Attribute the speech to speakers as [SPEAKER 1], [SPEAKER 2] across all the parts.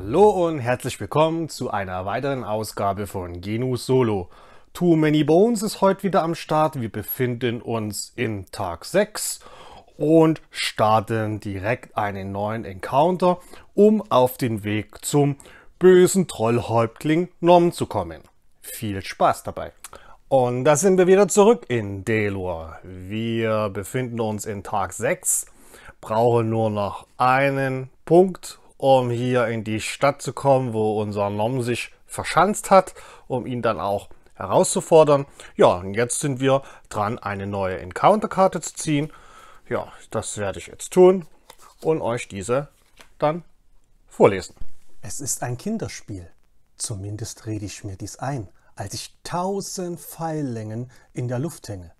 [SPEAKER 1] Hallo und herzlich willkommen zu einer weiteren Ausgabe von Genus Solo. Too Many Bones ist heute wieder am Start. Wir befinden uns in Tag 6 und starten direkt einen neuen Encounter, um auf den Weg zum bösen Trollhäuptling Nom zu kommen. Viel Spaß dabei! Und da sind wir wieder zurück in Delor. Wir befinden uns in Tag 6, brauchen nur noch einen Punkt um hier in die Stadt zu kommen, wo unser Nom sich verschanzt hat, um ihn dann auch herauszufordern. Ja, und jetzt sind wir dran, eine neue Encounter-Karte zu ziehen. Ja, das werde ich jetzt tun und euch diese dann vorlesen. Es ist ein Kinderspiel. Zumindest rede ich mir dies ein, als ich tausend Pfeillängen in der Luft hänge.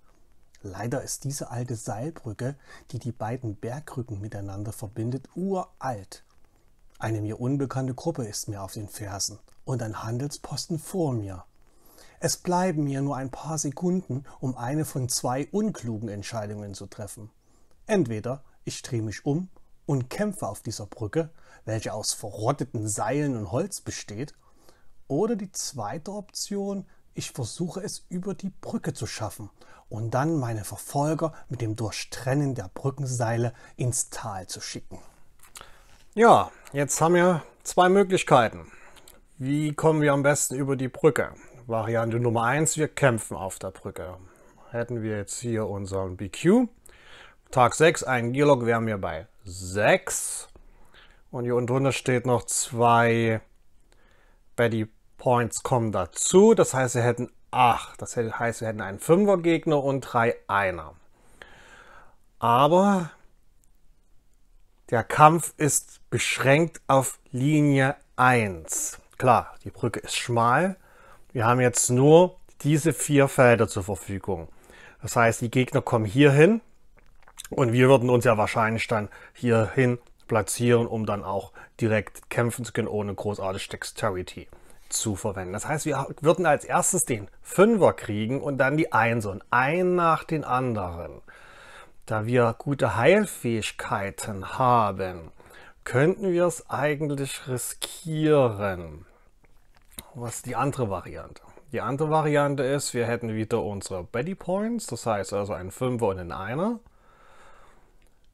[SPEAKER 1] Leider ist diese alte Seilbrücke, die die beiden Bergrücken miteinander verbindet, uralt eine mir unbekannte Gruppe ist mir auf den Fersen und ein Handelsposten vor mir. Es bleiben mir nur ein paar Sekunden, um eine von zwei unklugen Entscheidungen zu treffen. Entweder ich drehe mich um und kämpfe auf dieser Brücke, welche aus verrotteten Seilen und Holz besteht, oder die zweite Option, ich versuche es über die Brücke zu schaffen und dann meine Verfolger mit dem Durchtrennen der Brückenseile ins Tal zu schicken. Ja, jetzt haben wir zwei Möglichkeiten. Wie kommen wir am besten über die Brücke? Variante Nummer eins: wir kämpfen auf der Brücke. Hätten wir jetzt hier unseren BQ. Tag 6, ein Gearlog wären wir bei 6. Und hier unten drunter steht noch zwei Betty Points kommen dazu. Das heißt, wir hätten 8. Das heißt, wir hätten einen 5er Gegner und drei Einer. Aber der Kampf ist beschränkt auf Linie 1. Klar, die Brücke ist schmal. Wir haben jetzt nur diese vier Felder zur Verfügung. Das heißt, die Gegner kommen hier hin und wir würden uns ja wahrscheinlich dann hierhin platzieren, um dann auch direkt kämpfen zu können, ohne großartig Dexterity zu verwenden. Das heißt, wir würden als erstes den Fünfer kriegen und dann die Einser und ein nach den anderen. Da wir gute Heilfähigkeiten haben, könnten wir es eigentlich riskieren. Was ist die andere Variante? Die andere Variante ist, wir hätten wieder unsere Betty Points, das heißt also einen Fünfer und einen 1.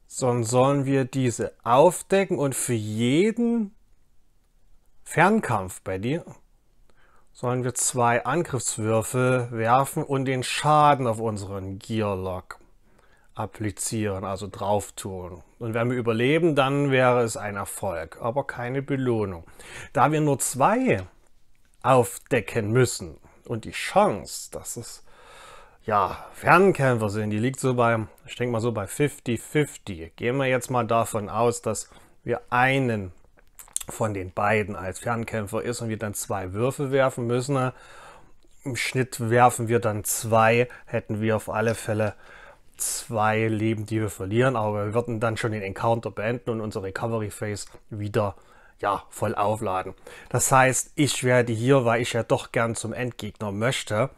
[SPEAKER 1] Sondern sollen wir diese aufdecken und für jeden Fernkampf Betty sollen wir zwei Angriffswürfel werfen und den Schaden auf unseren Gearlock applizieren, also drauf tun. Und wenn wir überleben, dann wäre es ein Erfolg, aber keine Belohnung. Da wir nur zwei aufdecken müssen und die Chance, dass es ja, Fernkämpfer sind, die liegt so bei, ich denke mal so bei 50-50. Gehen wir jetzt mal davon aus, dass wir einen von den beiden als Fernkämpfer ist und wir dann zwei Würfe werfen müssen. Im Schnitt werfen wir dann zwei, hätten wir auf alle Fälle zwei Leben, die wir verlieren, aber wir würden dann schon den Encounter beenden und unsere Recovery Phase wieder ja, voll aufladen. Das heißt, ich werde hier, weil ich ja doch gern zum Endgegner möchte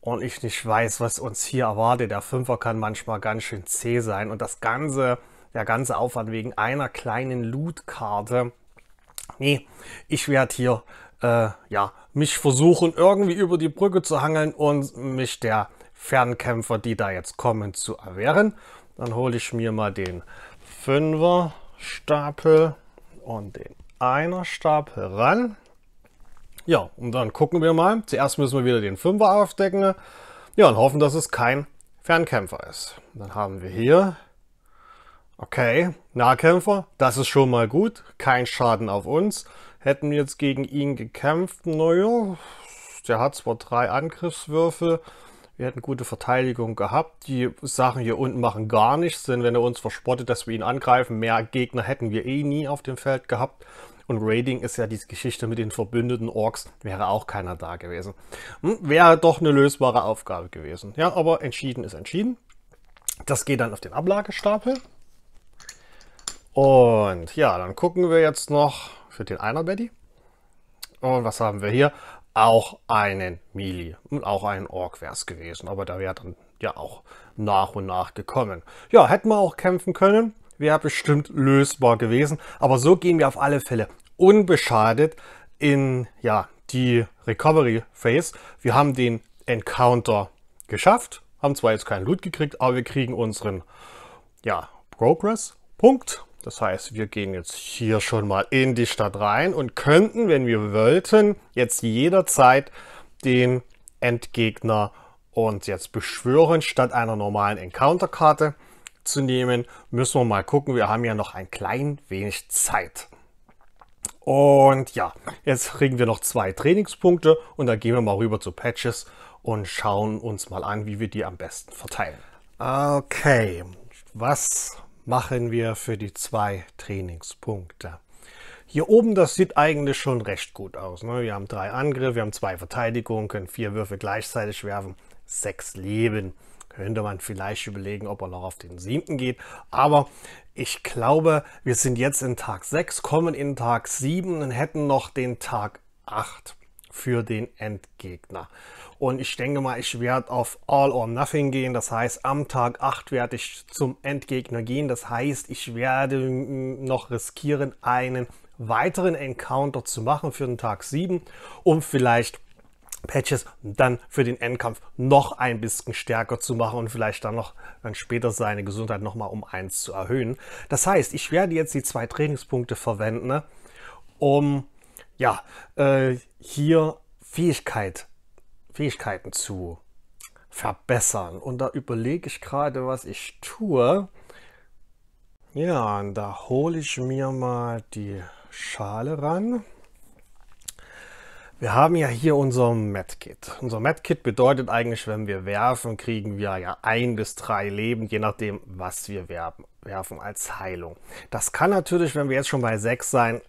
[SPEAKER 1] und ich nicht weiß, was uns hier erwartet. Der Fünfer kann manchmal ganz schön zäh sein und das ganze, der ganze Aufwand wegen einer kleinen Loot-Karte. Nee, ich werde hier äh, ja, mich versuchen, irgendwie über die Brücke zu hangeln und mich der Fernkämpfer, die da jetzt kommen, zu erwehren. Dann hole ich mir mal den Fünfer Stapel und den Einer Stapel ran. Ja, und dann gucken wir mal. Zuerst müssen wir wieder den Fünfer aufdecken. Ja, und hoffen, dass es kein Fernkämpfer ist. Dann haben wir hier, okay, Nahkämpfer. Das ist schon mal gut. Kein Schaden auf uns. Hätten wir jetzt gegen ihn gekämpft, naja, der hat zwar drei Angriffswürfel, wir hätten gute Verteidigung gehabt. Die Sachen hier unten machen gar nichts, Sinn, wenn er uns verspottet, dass wir ihn angreifen, mehr Gegner hätten wir eh nie auf dem Feld gehabt. Und Raiding ist ja diese Geschichte mit den verbündeten Orks, wäre auch keiner da gewesen. Hm, wäre doch eine lösbare Aufgabe gewesen. Ja, aber entschieden ist entschieden. Das geht dann auf den Ablagestapel. Und ja, dann gucken wir jetzt noch für den einer Betty. Und was haben wir hier? auch einen Mili und auch einen Ork wäre es gewesen. Aber da wäre dann ja auch nach und nach gekommen. Ja, hätten wir auch kämpfen können. Wäre bestimmt lösbar gewesen. Aber so gehen wir auf alle Fälle unbeschadet in ja, die Recovery Phase. Wir haben den Encounter geschafft. Haben zwar jetzt keinen Loot gekriegt, aber wir kriegen unseren ja, Progress Punkt das heißt, wir gehen jetzt hier schon mal in die Stadt rein und könnten, wenn wir wollten, jetzt jederzeit den Endgegner uns jetzt beschwören, statt einer normalen Encounter-Karte zu nehmen, müssen wir mal gucken. Wir haben ja noch ein klein wenig Zeit. Und ja, jetzt kriegen wir noch zwei Trainingspunkte und dann gehen wir mal rüber zu Patches und schauen uns mal an, wie wir die am besten verteilen. Okay, was machen wir für die zwei Trainingspunkte. Hier oben, das sieht eigentlich schon recht gut aus. Ne? Wir haben drei Angriffe, wir haben zwei Verteidigungen, können vier Würfe gleichzeitig werfen, sechs Leben. Könnte man vielleicht überlegen, ob er noch auf den siebten geht. Aber ich glaube, wir sind jetzt in Tag 6, kommen in Tag 7 und hätten noch den Tag 8 für den Endgegner. Und ich denke mal, ich werde auf All or Nothing gehen. Das heißt, am Tag 8 werde ich zum Endgegner gehen. Das heißt, ich werde noch riskieren, einen weiteren Encounter zu machen für den Tag 7, um vielleicht Patches dann für den Endkampf noch ein bisschen stärker zu machen und vielleicht dann noch dann später seine Gesundheit nochmal um 1 zu erhöhen. Das heißt, ich werde jetzt die zwei Trainingspunkte verwenden, um ja, äh, hier Fähigkeit Fähigkeiten zu verbessern. Und da überlege ich gerade, was ich tue. Ja, und da hole ich mir mal die Schale ran. Wir haben ja hier unser Medkit. Unser Medkit bedeutet eigentlich, wenn wir werfen, kriegen wir ja ein bis drei Leben, je nachdem, was wir werben, werfen als Heilung. Das kann natürlich, wenn wir jetzt schon bei sechs sein,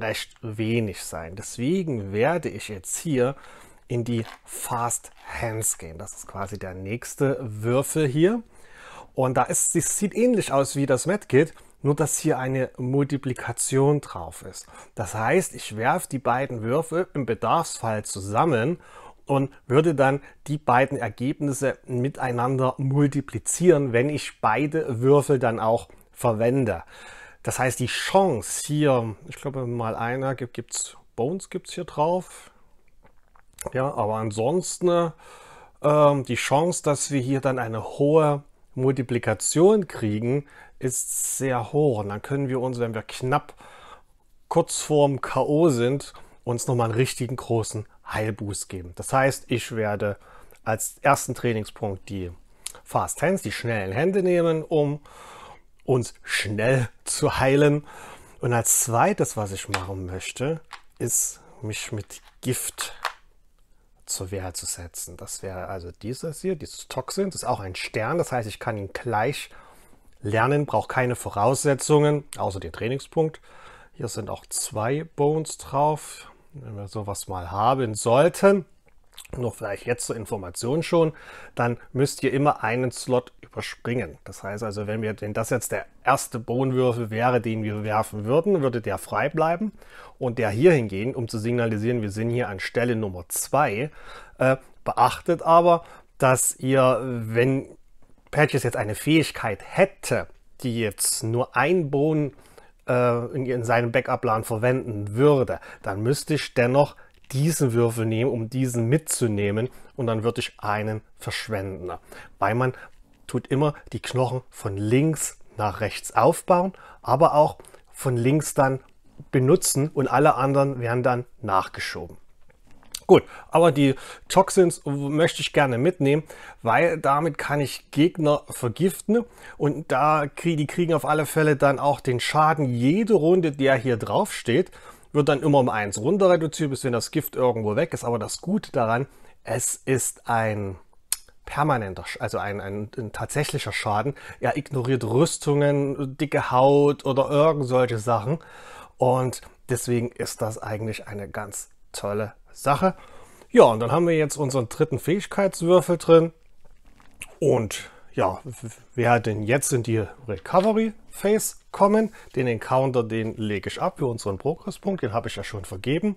[SPEAKER 1] recht wenig sein. Deswegen werde ich jetzt hier in die Fast Hands gehen. Das ist quasi der nächste Würfel hier. Und da ist, es sieht ähnlich aus wie das Medkit, nur dass hier eine Multiplikation drauf ist. Das heißt, ich werfe die beiden Würfel im Bedarfsfall zusammen und würde dann die beiden Ergebnisse miteinander multiplizieren, wenn ich beide Würfel dann auch verwende. Das heißt, die Chance hier, ich glaube mal einer, gibt es Bones gibt es hier drauf, ja, aber ansonsten ähm, die Chance, dass wir hier dann eine hohe Multiplikation kriegen, ist sehr hoch. Und dann können wir uns, wenn wir knapp kurz vorm K.O. sind, uns nochmal einen richtigen großen Heilboost geben. Das heißt, ich werde als ersten Trainingspunkt die Fast Hands, die schnellen Hände nehmen, um uns schnell zu heilen. Und als zweites, was ich machen möchte, ist mich mit Gift zur Wehr zu setzen. Das wäre also dieses hier, dieses Toxin. Das ist auch ein Stern, das heißt, ich kann ihn gleich lernen, braucht keine Voraussetzungen, außer den Trainingspunkt. Hier sind auch zwei Bones drauf. Wenn wir sowas mal haben sollten, noch vielleicht jetzt zur Information schon, dann müsst ihr immer einen Slot überspringen. Das heißt also, wenn, wir, wenn das jetzt der erste Bohnenwürfel wäre, den wir werfen würden, würde der frei bleiben und der hier hingehen, um zu signalisieren, wir sind hier an Stelle Nummer 2. Äh, beachtet aber, dass ihr, wenn Patches jetzt eine Fähigkeit hätte, die jetzt nur ein Bohnen äh, in, in seinem Backup-Plan verwenden würde, dann müsste ich dennoch diesen Würfel nehmen, um diesen mitzunehmen und dann würde ich einen verschwenden. Weil man tut immer die Knochen von links nach rechts aufbauen, aber auch von links dann benutzen und alle anderen werden dann nachgeschoben. Gut, aber die Toxins möchte ich gerne mitnehmen, weil damit kann ich Gegner vergiften und da krieg, die kriegen auf alle Fälle dann auch den Schaden jede Runde, der hier drauf steht wird dann immer um eins runter reduziert, bis wenn das Gift irgendwo weg ist. Aber das Gute daran, es ist ein permanenter, also ein, ein, ein, tatsächlicher Schaden. Er ignoriert Rüstungen, dicke Haut oder irgend solche Sachen. Und deswegen ist das eigentlich eine ganz tolle Sache. Ja, und dann haben wir jetzt unseren dritten Fähigkeitswürfel drin. Und ja, wer hat jetzt in die Recovery Phase kommen? Den Encounter, den lege ich ab für unseren Progresspunkt, den habe ich ja schon vergeben.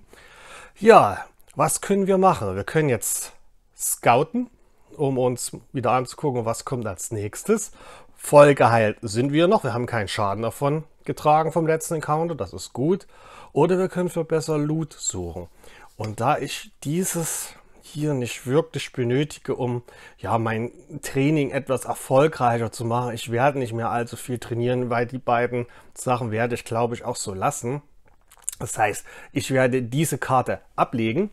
[SPEAKER 1] Ja, was können wir machen? Wir können jetzt scouten, um uns wieder anzugucken, was kommt als nächstes. Voll geheilt sind wir noch, wir haben keinen Schaden davon getragen vom letzten Encounter, das ist gut. Oder wir können für besser Loot suchen. Und da ich dieses hier nicht wirklich benötige, um ja mein Training etwas erfolgreicher zu machen. Ich werde nicht mehr allzu viel trainieren, weil die beiden Sachen werde ich, glaube ich, auch so lassen. Das heißt, ich werde diese Karte ablegen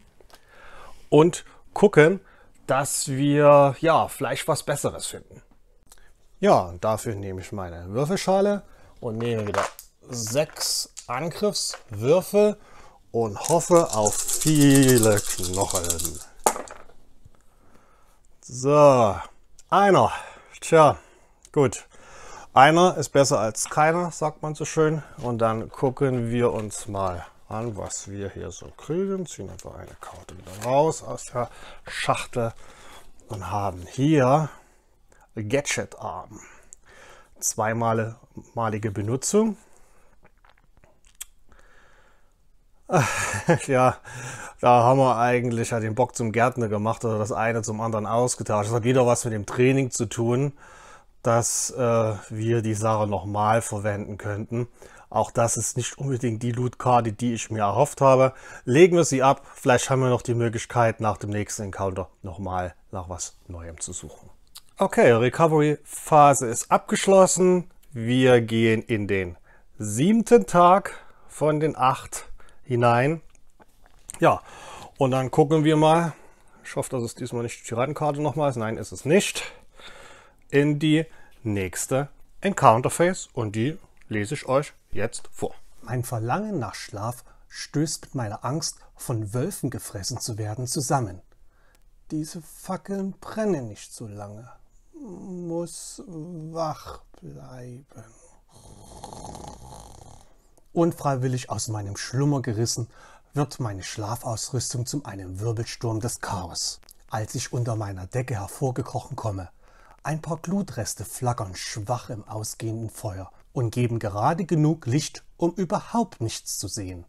[SPEAKER 1] und gucken, dass wir ja vielleicht was Besseres finden. Ja, dafür nehme ich meine Würfelschale und nehme wieder sechs Angriffswürfel und hoffe auf viele Knochen. So, einer. Tja, gut. Einer ist besser als keiner, sagt man so schön. Und dann gucken wir uns mal an, was wir hier so kriegen. Ziehen einfach eine Karte wieder raus aus der Schachtel und haben hier Gadget Arm. Zweimalige Benutzung. ja, da haben wir eigentlich halt den Bock zum Gärtner gemacht oder das eine zum anderen ausgetauscht. Das hat wieder was mit dem Training zu tun, dass äh, wir die Sache nochmal verwenden könnten. Auch das ist nicht unbedingt die Loot-Karte, die ich mir erhofft habe. Legen wir sie ab. Vielleicht haben wir noch die Möglichkeit, nach dem nächsten Encounter nochmal nach was Neuem zu suchen. Okay, Recovery-Phase ist abgeschlossen. Wir gehen in den siebten Tag von den acht hinein. Ja, und dann gucken wir mal. Ich hoffe, dass es diesmal nicht die Piratenkarte nochmal ist. Nein, ist es nicht. In die nächste Encounter Phase und die lese ich euch jetzt vor. Mein Verlangen nach Schlaf stößt mit meiner Angst, von Wölfen gefressen zu werden, zusammen. Diese Fackeln brennen nicht so lange. Muss wach bleiben. Unfreiwillig aus meinem Schlummer gerissen wird meine Schlafausrüstung zu einem Wirbelsturm des Chaos. Als ich unter meiner Decke hervorgekrochen komme, ein paar Glutreste flackern schwach im ausgehenden Feuer und geben gerade genug Licht, um überhaupt nichts zu sehen.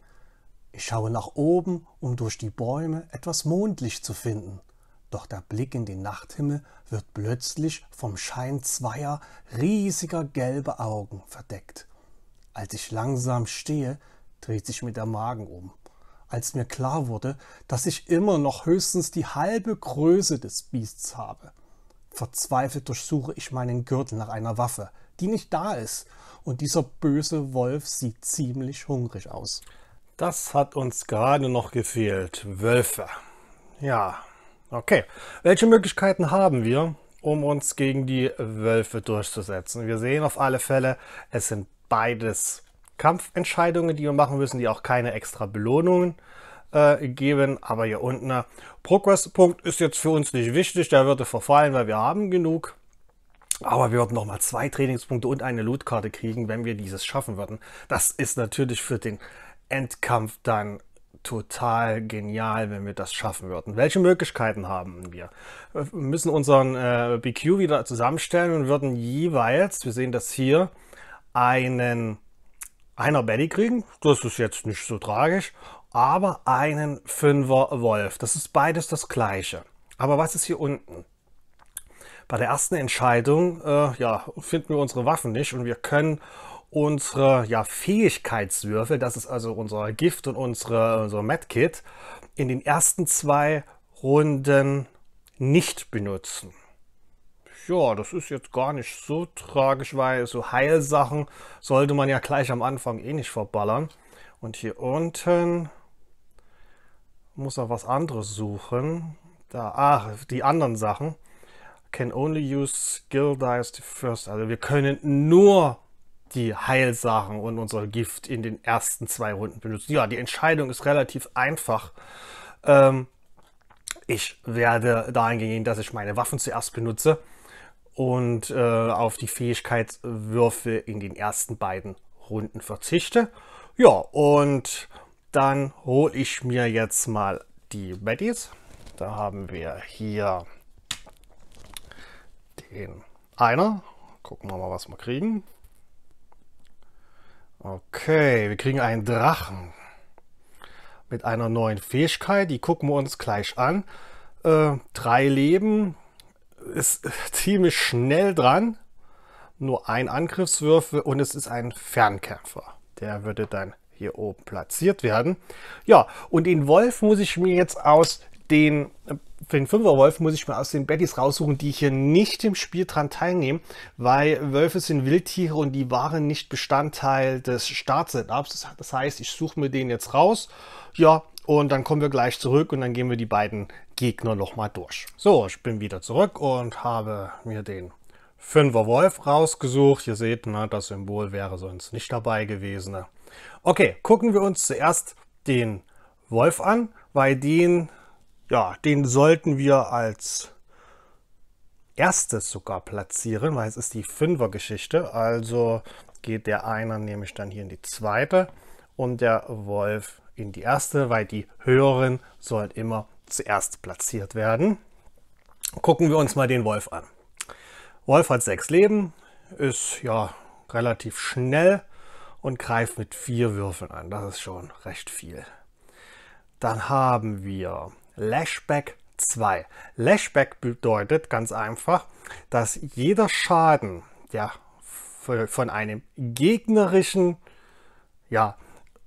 [SPEAKER 1] Ich schaue nach oben, um durch die Bäume etwas Mondlicht zu finden. Doch der Blick in den Nachthimmel wird plötzlich vom Schein zweier riesiger gelber Augen verdeckt. Als ich langsam stehe, dreht sich mir der Magen um als mir klar wurde, dass ich immer noch höchstens die halbe Größe des Biests habe. Verzweifelt durchsuche ich meinen Gürtel nach einer Waffe, die nicht da ist, und dieser böse Wolf sieht ziemlich hungrig aus. Das hat uns gerade noch gefehlt. Wölfe. Ja, okay. Welche Möglichkeiten haben wir, um uns gegen die Wölfe durchzusetzen? Wir sehen auf alle Fälle, es sind beides Kampfentscheidungen, die wir machen müssen, die auch keine extra Belohnungen äh, geben. Aber hier unten, äh, Progress-Punkt ist jetzt für uns nicht wichtig, der würde verfallen, weil wir haben genug. Aber wir würden nochmal zwei Trainingspunkte und eine Lootkarte kriegen, wenn wir dieses schaffen würden. Das ist natürlich für den Endkampf dann total genial, wenn wir das schaffen würden. Welche Möglichkeiten haben wir? Wir müssen unseren äh, BQ wieder zusammenstellen und würden jeweils, wir sehen das hier, einen einer Benny kriegen, das ist jetzt nicht so tragisch, aber einen Fünfer Wolf. Das ist beides das gleiche. Aber was ist hier unten? Bei der ersten Entscheidung äh, ja, finden wir unsere Waffen nicht und wir können unsere ja, Fähigkeitswürfel, das ist also unser Gift und unsere, unser Medkit, in den ersten zwei Runden nicht benutzen ja, das ist jetzt gar nicht so tragisch, weil so Heilsachen sollte man ja gleich am Anfang eh nicht verballern. Und hier unten muss er was anderes suchen. Da, ach, die anderen Sachen. Can only use skill dice the first. Also wir können nur die Heilsachen und unser Gift in den ersten zwei Runden benutzen. Ja, die Entscheidung ist relativ einfach. Ähm, ich werde dahingehend, dass ich meine Waffen zuerst benutze und äh, auf die Fähigkeitswürfe in den ersten beiden Runden verzichte. Ja, und dann hole ich mir jetzt mal die Baddies. Da haben wir hier den einer. Gucken wir mal, was wir kriegen. Okay, wir kriegen einen Drachen mit einer neuen Fähigkeit. Die gucken wir uns gleich an. Äh, drei Leben, ist ziemlich schnell dran. Nur ein Angriffswürfel und es ist ein Fernkämpfer. Der würde dann hier oben platziert werden. Ja, und den Wolf muss ich mir jetzt aus den, für den Fünferwolf muss ich mir aus den Bettys raussuchen, die hier nicht im Spiel dran teilnehmen, weil Wölfe sind Wildtiere und die waren nicht Bestandteil des Startsetups. Das heißt, ich suche mir den jetzt raus. Ja, und dann kommen wir gleich zurück und dann gehen wir die beiden Gegner nochmal durch. So, ich bin wieder zurück und habe mir den Fünfer Wolf rausgesucht. Ihr seht, ne, das Symbol wäre sonst nicht dabei gewesen. Okay, gucken wir uns zuerst den Wolf an, weil den, ja, den sollten wir als erstes sogar platzieren, weil es ist die Fünfer-Geschichte. Also geht der Einer nämlich dann hier in die zweite und der Wolf in die erste, weil die höheren sollen immer zuerst platziert werden. Gucken wir uns mal den Wolf an. Wolf hat sechs Leben, ist ja relativ schnell und greift mit vier Würfeln an. Das ist schon recht viel. Dann haben wir Lashback 2. Lashback bedeutet ganz einfach, dass jeder Schaden, der von einem gegnerischen ja,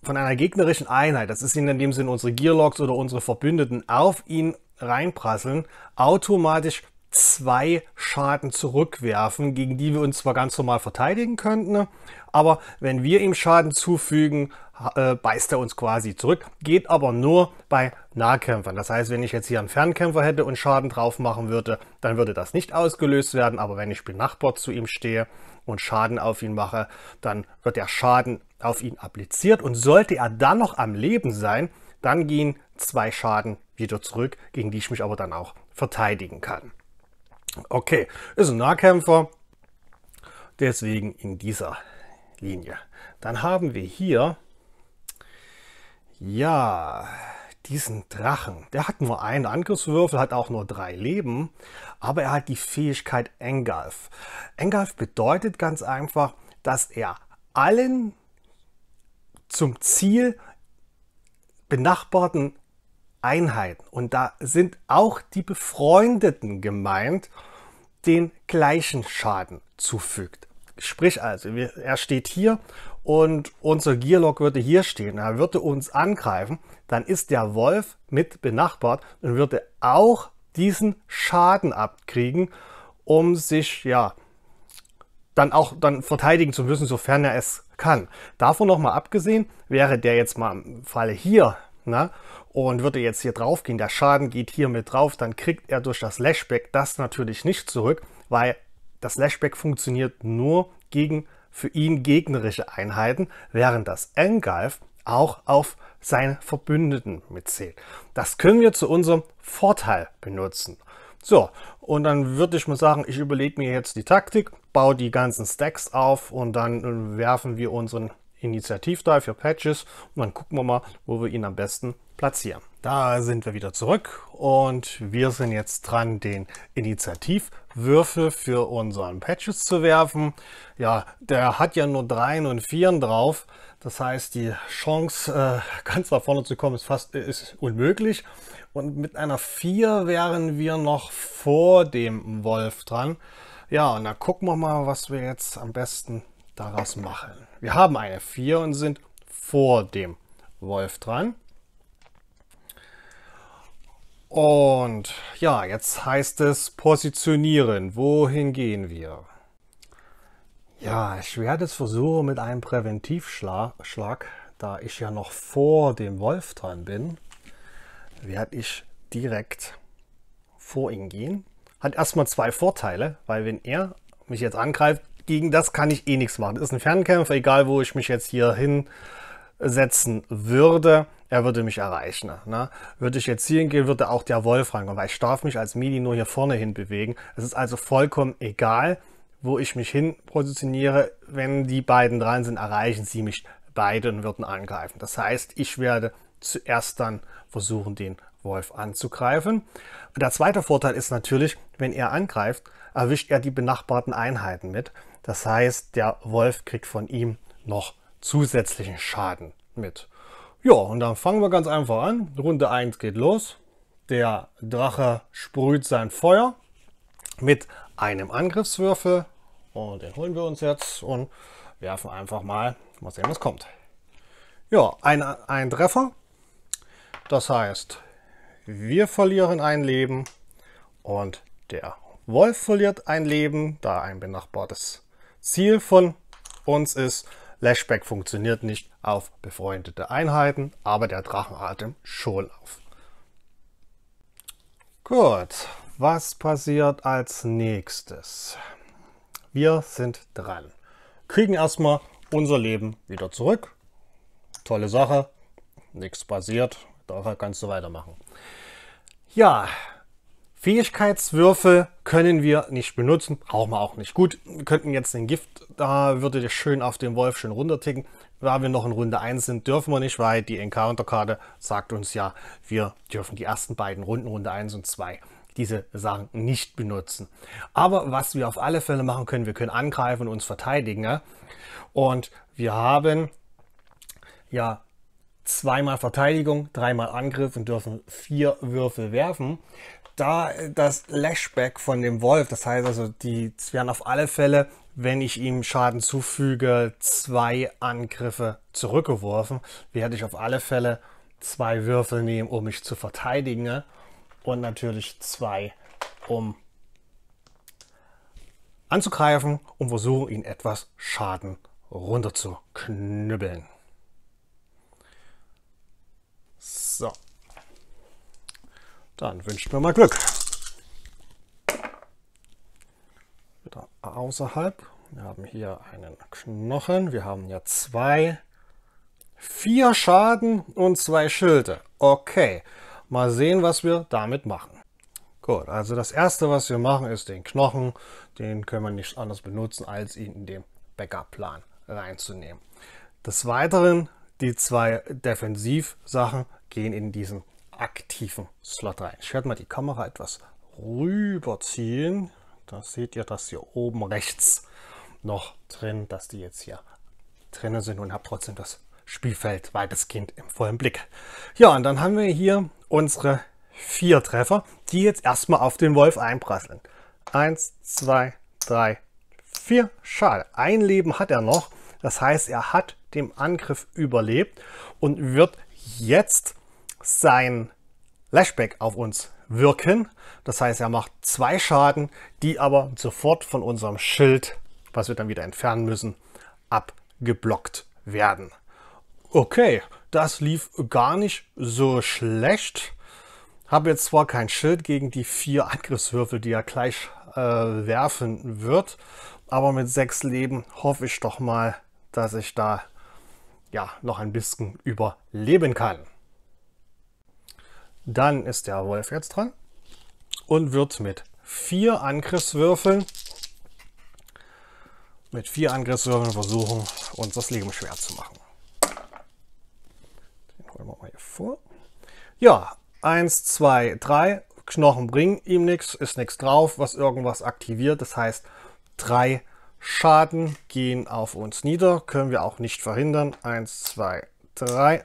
[SPEAKER 1] von einer gegnerischen Einheit, das ist in dem Sinne unsere Gearlocks oder unsere Verbündeten, auf ihn reinprasseln, automatisch zwei Schaden zurückwerfen, gegen die wir uns zwar ganz normal verteidigen könnten, ne? aber wenn wir ihm Schaden zufügen, äh, beißt er uns quasi zurück. Geht aber nur bei Nahkämpfern. Das heißt, wenn ich jetzt hier einen Fernkämpfer hätte und Schaden drauf machen würde, dann würde das nicht ausgelöst werden. Aber wenn ich benachbart zu ihm stehe und Schaden auf ihn mache, dann wird der Schaden auf ihn appliziert und sollte er dann noch am Leben sein, dann gehen zwei Schaden wieder zurück, gegen die ich mich aber dann auch verteidigen kann. Okay, ist ein Nahkämpfer, deswegen in dieser Linie. Dann haben wir hier, ja, diesen Drachen. Der hat nur einen Angriffswürfel, hat auch nur drei Leben, aber er hat die Fähigkeit Engulf. Engulf bedeutet ganz einfach, dass er allen zum Ziel benachbarten Einheiten. Und da sind auch die Befreundeten gemeint, den gleichen Schaden zufügt. Sprich also, er steht hier und unser Gearlock würde hier stehen. Er würde uns angreifen, dann ist der Wolf mit benachbart und würde auch diesen Schaden abkriegen, um sich ja dann auch dann verteidigen zu müssen, sofern er es kann. Davon nochmal abgesehen, wäre der jetzt mal im Falle hier na, ne, und würde jetzt hier drauf gehen, der Schaden geht hier mit drauf, dann kriegt er durch das Lashback das natürlich nicht zurück, weil das Lashback funktioniert nur gegen für ihn gegnerische Einheiten, während das Engulf auch auf seinen Verbündeten mitzählt. Das können wir zu unserem Vorteil benutzen. So, und dann würde ich mal sagen, ich überlege mir jetzt die Taktik, baue die ganzen Stacks auf und dann äh, werfen wir unseren Initiativdive für Patches und dann gucken wir mal, wo wir ihn am besten platzieren. Da sind wir wieder zurück und wir sind jetzt dran, den Initiativwürfel für unseren Patches zu werfen. Ja, der hat ja nur 3 und 4 drauf. Das heißt, die Chance, äh, ganz nach vorne zu kommen, ist fast äh, ist unmöglich. Und mit einer 4 wären wir noch vor dem Wolf dran. Ja, und dann gucken wir mal, was wir jetzt am besten daraus machen. Wir haben eine 4 und sind vor dem Wolf dran. Und ja, jetzt heißt es positionieren. Wohin gehen wir? Ja, ich werde es versuchen mit einem Präventivschlag, da ich ja noch vor dem Wolf dran bin werde ich direkt vor ihn gehen. Hat erstmal zwei Vorteile, weil wenn er mich jetzt angreift, gegen das kann ich eh nichts machen. Das ist ein Fernkämpfer, egal wo ich mich jetzt hier hinsetzen würde, er würde mich erreichen. Ne? Würde ich jetzt hier hingehen, würde auch der Wolf rankommen, weil ich darf mich als Mini nur hier vorne hin bewegen. Es ist also vollkommen egal, wo ich mich hin positioniere. Wenn die beiden dran sind, erreichen sie mich beide und würden angreifen. Das heißt, ich werde zuerst dann versuchen, den Wolf anzugreifen. Und der zweite Vorteil ist natürlich, wenn er angreift, erwischt er die benachbarten Einheiten mit. Das heißt, der Wolf kriegt von ihm noch zusätzlichen Schaden mit. Ja, und dann fangen wir ganz einfach an. Runde 1 geht los. Der Drache sprüht sein Feuer mit einem Angriffswürfel. Und den holen wir uns jetzt und werfen einfach mal. Mal sehen, was kommt. Ja, ein, ein Treffer. Das heißt, wir verlieren ein Leben und der Wolf verliert ein Leben, da ein benachbartes Ziel von uns ist. Lashback funktioniert nicht auf befreundete Einheiten, aber der Drachenatem schon auf. Gut, was passiert als nächstes? Wir sind dran. Kriegen erstmal unser Leben wieder zurück. Tolle Sache, nichts passiert, da kannst du weitermachen. Ja, Fähigkeitswürfel können wir nicht benutzen, brauchen wir auch nicht. Gut, wir könnten jetzt den Gift, da würde der schön auf den Wolf schön runterticken. Da wir noch in Runde 1 sind, dürfen wir nicht, weil die Encounter-Karte sagt uns ja, wir dürfen die ersten beiden Runden, Runde 1 und 2, diese Sachen nicht benutzen. Aber was wir auf alle Fälle machen können, wir können angreifen und uns verteidigen. Ja? Und wir haben ja zweimal Verteidigung, dreimal Angriff und dürfen vier Würfel werfen. Da das Lashback von dem Wolf, das heißt also, die werden auf alle Fälle, wenn ich ihm Schaden zufüge, zwei Angriffe zurückgeworfen, werde ich auf alle Fälle zwei Würfel nehmen, um mich zu verteidigen. Und natürlich zwei, um anzugreifen und versuchen, ihn etwas Schaden runterzuknüppeln. So. Dann wünschen wir mal Glück. Wieder außerhalb. Wir haben hier einen Knochen. Wir haben ja zwei. Vier Schaden und zwei Schilde. Okay. Mal sehen, was wir damit machen. Gut, also das erste, was wir machen, ist den Knochen. Den können wir nicht anders benutzen, als ihn in den Backup-Plan reinzunehmen. Des Weiteren die zwei Defensiv-Sachen gehen in diesen aktiven Slot rein. Ich werde mal die Kamera etwas rüberziehen. Da seht ihr das hier oben rechts noch drin, dass die jetzt hier drinnen sind und habe trotzdem das Spielfeld weitestgehend im vollen Blick. Ja, und dann haben wir hier unsere vier Treffer, die jetzt erstmal auf den Wolf einprasseln. Eins, zwei, drei, vier. Schade. Ein Leben hat er noch. Das heißt, er hat dem Angriff überlebt und wird jetzt sein Lashback auf uns wirken. Das heißt, er macht zwei Schaden, die aber sofort von unserem Schild, was wir dann wieder entfernen müssen, abgeblockt werden. Okay, das lief gar nicht so schlecht. Habe jetzt zwar kein Schild gegen die vier Angriffswürfel, die er gleich äh, werfen wird, aber mit sechs Leben hoffe ich doch mal, dass ich da ja noch ein bisschen überleben kann. Dann ist der Wolf jetzt dran und wird mit vier Angriffswürfeln mit vier Angriffswürfeln versuchen, uns das Leben schwer zu machen. Den holen wir mal hier vor. Ja, 1, 2, 3. Knochen bringen ihm nichts, ist nichts drauf, was irgendwas aktiviert. Das heißt, drei Schaden gehen auf uns nieder, können wir auch nicht verhindern. 1, 2, 3,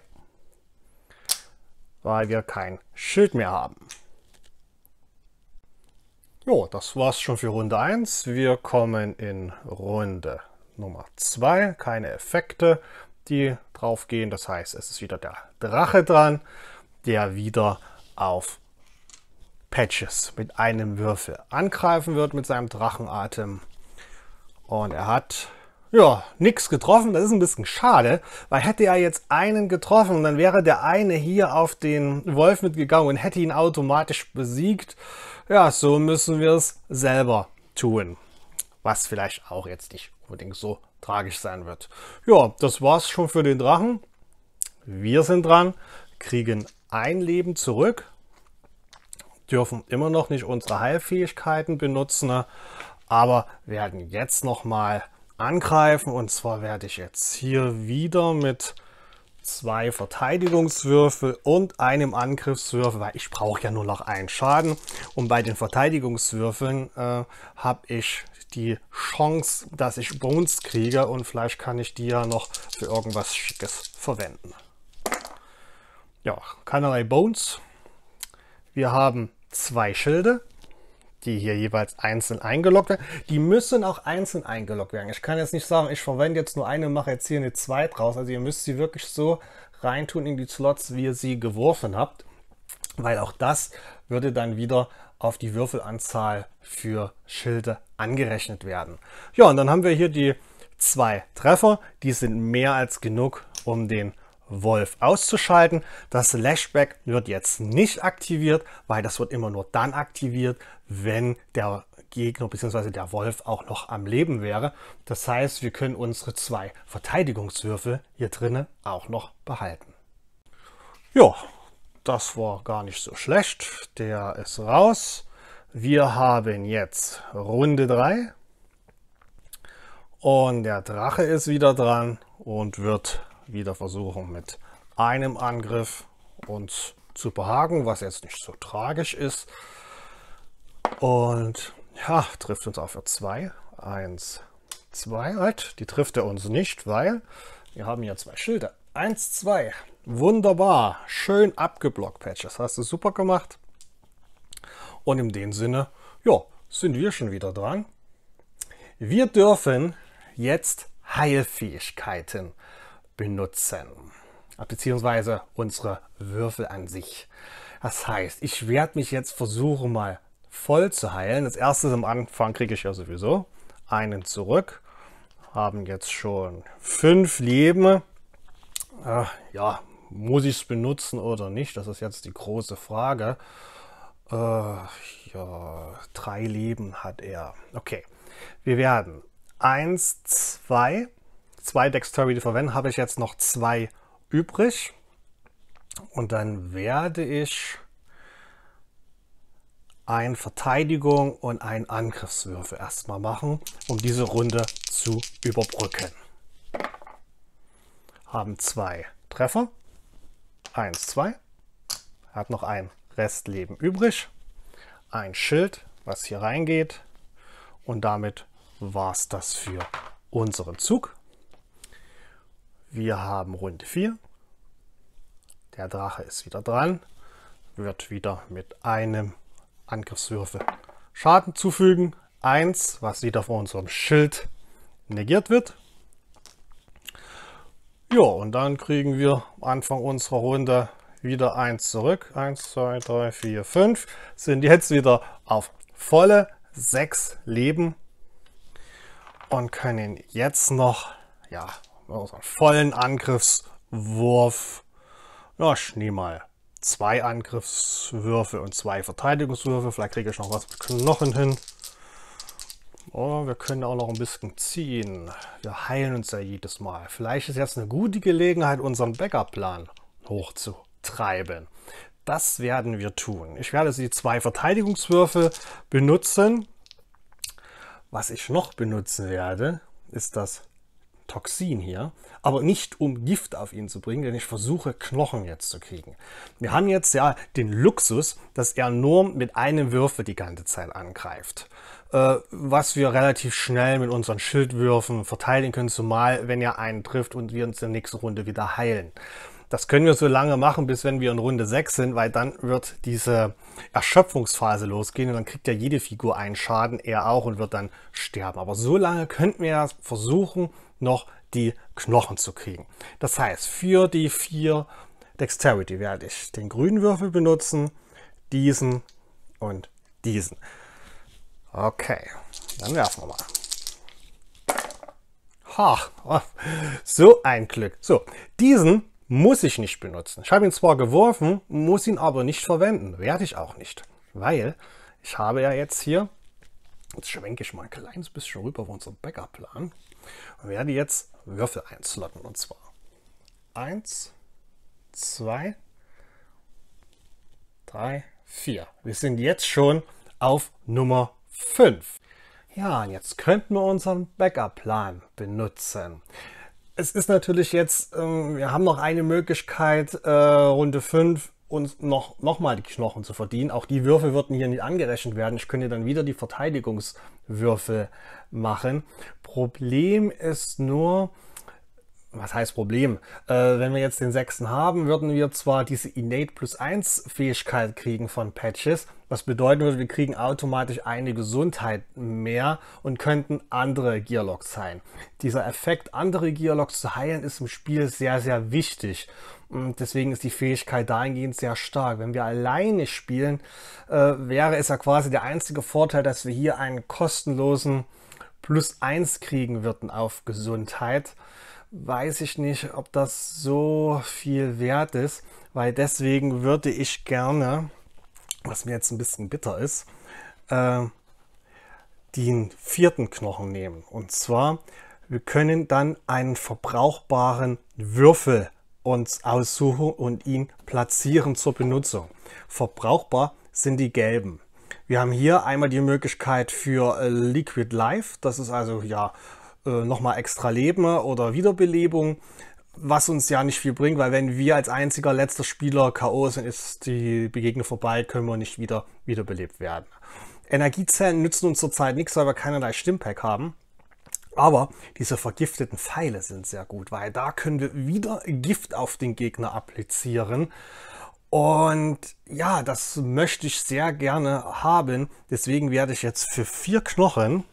[SPEAKER 1] weil wir kein Schild mehr haben. Jo, das war's schon für Runde 1. Wir kommen in Runde Nummer 2. Keine Effekte, die drauf gehen. Das heißt, es ist wieder der Drache dran, der wieder auf Patches mit einem Würfel angreifen wird mit seinem Drachenatem. Und er hat ja, nix getroffen. Das ist ein bisschen schade, weil hätte er jetzt einen getroffen, dann wäre der eine hier auf den Wolf mitgegangen und hätte ihn automatisch besiegt. Ja, so müssen wir es selber tun. Was vielleicht auch jetzt nicht unbedingt so tragisch sein wird. Ja, das war's schon für den Drachen. Wir sind dran, kriegen ein Leben zurück, dürfen immer noch nicht unsere Heilfähigkeiten benutzen ne? aber werden jetzt nochmal angreifen. Und zwar werde ich jetzt hier wieder mit zwei Verteidigungswürfel und einem Angriffswürfel, weil ich brauche ja nur noch einen Schaden. Und bei den Verteidigungswürfeln äh, habe ich die Chance, dass ich Bones kriege und vielleicht kann ich die ja noch für irgendwas Schickes verwenden. Ja, keinerlei Bones. Wir haben zwei Schilde, die hier jeweils einzeln eingeloggt werden. Die müssen auch einzeln eingeloggt werden. Ich kann jetzt nicht sagen, ich verwende jetzt nur eine, mache jetzt hier eine 2 draus. Also ihr müsst sie wirklich so reintun in die Slots, wie ihr sie geworfen habt, weil auch das würde dann wieder auf die Würfelanzahl für Schilde angerechnet werden. Ja, und dann haben wir hier die zwei Treffer. Die sind mehr als genug, um den Wolf auszuschalten. Das Lashback wird jetzt nicht aktiviert, weil das wird immer nur dann aktiviert, wenn der Gegner bzw. der Wolf auch noch am Leben wäre. Das heißt, wir können unsere zwei Verteidigungswürfel hier drinnen auch noch behalten. Ja, das war gar nicht so schlecht. Der ist raus. Wir haben jetzt Runde 3. Und der Drache ist wieder dran und wird wieder versuchen mit einem Angriff uns zu behagen, was jetzt nicht so tragisch ist. Und ja, trifft uns auch für 2 1, 2 halt. Die trifft er uns nicht, weil wir haben ja zwei Schilder. 1, 2. Wunderbar. Schön abgeblockt, Patch. Das hast du super gemacht. Und in dem Sinne, ja, sind wir schon wieder dran. Wir dürfen jetzt Heilfähigkeiten benutzen, beziehungsweise unsere Würfel an sich. Das heißt, ich werde mich jetzt versuchen, mal voll zu heilen. Das erste am Anfang kriege ich ja sowieso einen zurück. Haben jetzt schon fünf Leben. Äh, ja, muss ich es benutzen oder nicht? Das ist jetzt die große Frage. Äh, ja, drei Leben hat er. Okay, wir werden eins, zwei, zwei Dexterity verwenden, habe ich jetzt noch zwei übrig. Und dann werde ich ein Verteidigung und ein Angriffswürfe erstmal machen, um diese Runde zu überbrücken. Haben zwei Treffer. Eins, zwei. Hat noch ein Restleben übrig. Ein Schild, was hier reingeht. Und damit war es das für unseren Zug. Wir haben Runde 4. Der Drache ist wieder dran. Wird wieder mit einem Angriffswürfel Schaden zufügen. Eins, was wieder von unserem Schild negiert wird. Ja, und dann kriegen wir Anfang unserer Runde wieder eins zurück. Eins, zwei, drei, vier, fünf. Sind jetzt wieder auf volle sechs Leben und können jetzt noch ja, also einen vollen Angriffswurf. Ja, ich nehme mal zwei Angriffswürfe und zwei Verteidigungswürfe. Vielleicht kriege ich noch was mit Knochen hin. Oh, wir können auch noch ein bisschen ziehen. Wir heilen uns ja jedes Mal. Vielleicht ist jetzt eine gute Gelegenheit, unseren Backup-Plan hochzutreiben. Das werden wir tun. Ich werde die zwei Verteidigungswürfe benutzen. Was ich noch benutzen werde, ist das Toxin hier, aber nicht um Gift auf ihn zu bringen, denn ich versuche Knochen jetzt zu kriegen. Wir haben jetzt ja den Luxus, dass er nur mit einem Würfel die ganze Zeit angreift äh, was wir relativ schnell mit unseren Schildwürfen verteidigen können, zumal wenn er einen trifft und wir uns in der nächsten Runde wieder heilen. Das können wir so lange machen, bis wenn wir in Runde 6 sind, weil dann wird diese Erschöpfungsphase losgehen und dann kriegt ja jede Figur einen Schaden, er auch und wird dann sterben. Aber so lange könnten wir ja versuchen, noch die Knochen zu kriegen. Das heißt, für die vier Dexterity werde ich den grünen Würfel benutzen, diesen und diesen. Okay, dann werfen wir mal. Ha, so ein Glück. So, diesen muss ich nicht benutzen. Ich habe ihn zwar geworfen, muss ihn aber nicht verwenden. Werde ich auch nicht, weil ich habe ja jetzt hier, jetzt schwenke ich mal ein kleines bisschen rüber auf unseren Backup-Plan. Und werde jetzt Würfel einslotten. Und zwar 1, 2, 3, 4. Wir sind jetzt schon auf Nummer 5. Ja, und jetzt könnten wir unseren Backup-Plan benutzen. Es ist natürlich jetzt, ähm, wir haben noch eine Möglichkeit, äh, Runde 5 uns noch, noch mal die Knochen zu verdienen. Auch die Würfel würden hier nicht angerechnet werden. Ich könnte dann wieder die Verteidigungswürfel machen. Problem ist nur, was heißt Problem? Äh, wenn wir jetzt den sechsten haben, würden wir zwar diese Innate plus 1 Fähigkeit kriegen von Patches, was bedeuten würde, wir kriegen automatisch eine Gesundheit mehr und könnten andere Gearlocks heilen. Dieser Effekt, andere Gearlocks zu heilen, ist im Spiel sehr, sehr wichtig. Und mm, deswegen ist die Fähigkeit dahingehend sehr stark. Wenn wir alleine spielen, äh, wäre es ja quasi der einzige Vorteil, dass wir hier einen kostenlosen Plus 1 kriegen würden auf Gesundheit. Weiß ich nicht, ob das so viel wert ist, weil deswegen würde ich gerne, was mir jetzt ein bisschen bitter ist, äh, den vierten Knochen nehmen. Und zwar, wir können dann einen verbrauchbaren Würfel uns aussuchen und ihn platzieren zur Benutzung. Verbrauchbar sind die gelben. Wir haben hier einmal die Möglichkeit für äh, Liquid Life, das ist also ja äh, nochmal extra Leben oder Wiederbelebung, was uns ja nicht viel bringt, weil wenn wir als einziger letzter Spieler K.O. sind, ist die Begegnung vorbei, können wir nicht wieder wiederbelebt werden. Energiezellen nützen uns zurzeit nichts, weil wir keinerlei Stimpack haben. Aber diese vergifteten Pfeile sind sehr gut, weil da können wir wieder Gift auf den Gegner applizieren. Und ja, das möchte ich sehr gerne haben. Deswegen werde ich jetzt für vier Knochen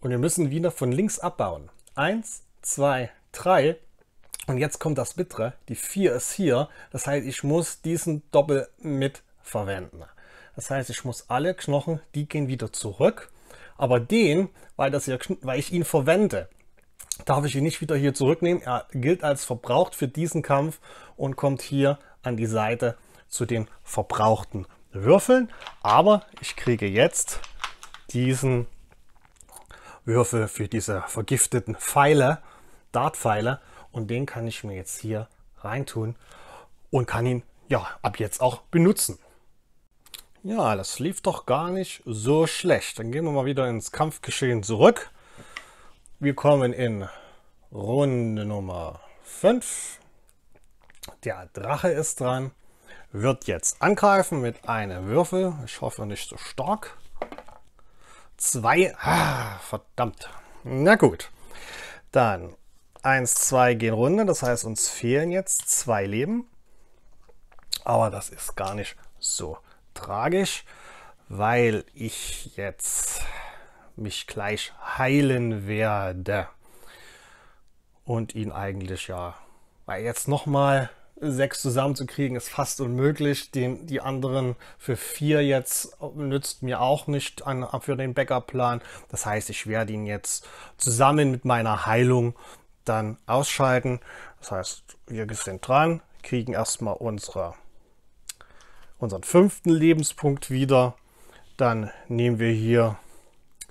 [SPEAKER 1] und wir müssen wieder von links abbauen. Eins, zwei, drei. Und jetzt kommt das Bittere. Die vier ist hier. Das heißt, ich muss diesen Doppel mitverwenden. Das heißt, ich muss alle Knochen, die gehen wieder zurück. Aber den, weil, das ja, weil ich ihn verwende, darf ich ihn nicht wieder hier zurücknehmen. Er gilt als verbraucht für diesen Kampf und kommt hier an die Seite zu den verbrauchten Würfeln. Aber ich kriege jetzt diesen Würfel für diese vergifteten Pfeile, Dartpfeile. Und den kann ich mir jetzt hier reintun und kann ihn ja ab jetzt auch benutzen. Ja, das lief doch gar nicht so schlecht. Dann gehen wir mal wieder ins Kampfgeschehen zurück. Wir kommen in Runde Nummer 5. Der Drache ist dran, wird jetzt angreifen mit einem Würfel. Ich hoffe nicht so stark. Zwei. Ah, verdammt. Na gut. Dann 1, 2 gehen Runde. Das heißt, uns fehlen jetzt zwei Leben. Aber das ist gar nicht so schlecht tragisch, weil ich jetzt mich gleich heilen werde und ihn eigentlich ja, weil jetzt nochmal sechs zusammenzukriegen ist fast unmöglich. Den, die anderen für vier jetzt nützt mir auch nicht an, für den Backup-Plan. Das heißt, ich werde ihn jetzt zusammen mit meiner Heilung dann ausschalten. Das heißt, wir sind dran, kriegen erstmal unsere unseren fünften Lebenspunkt wieder. Dann nehmen wir hier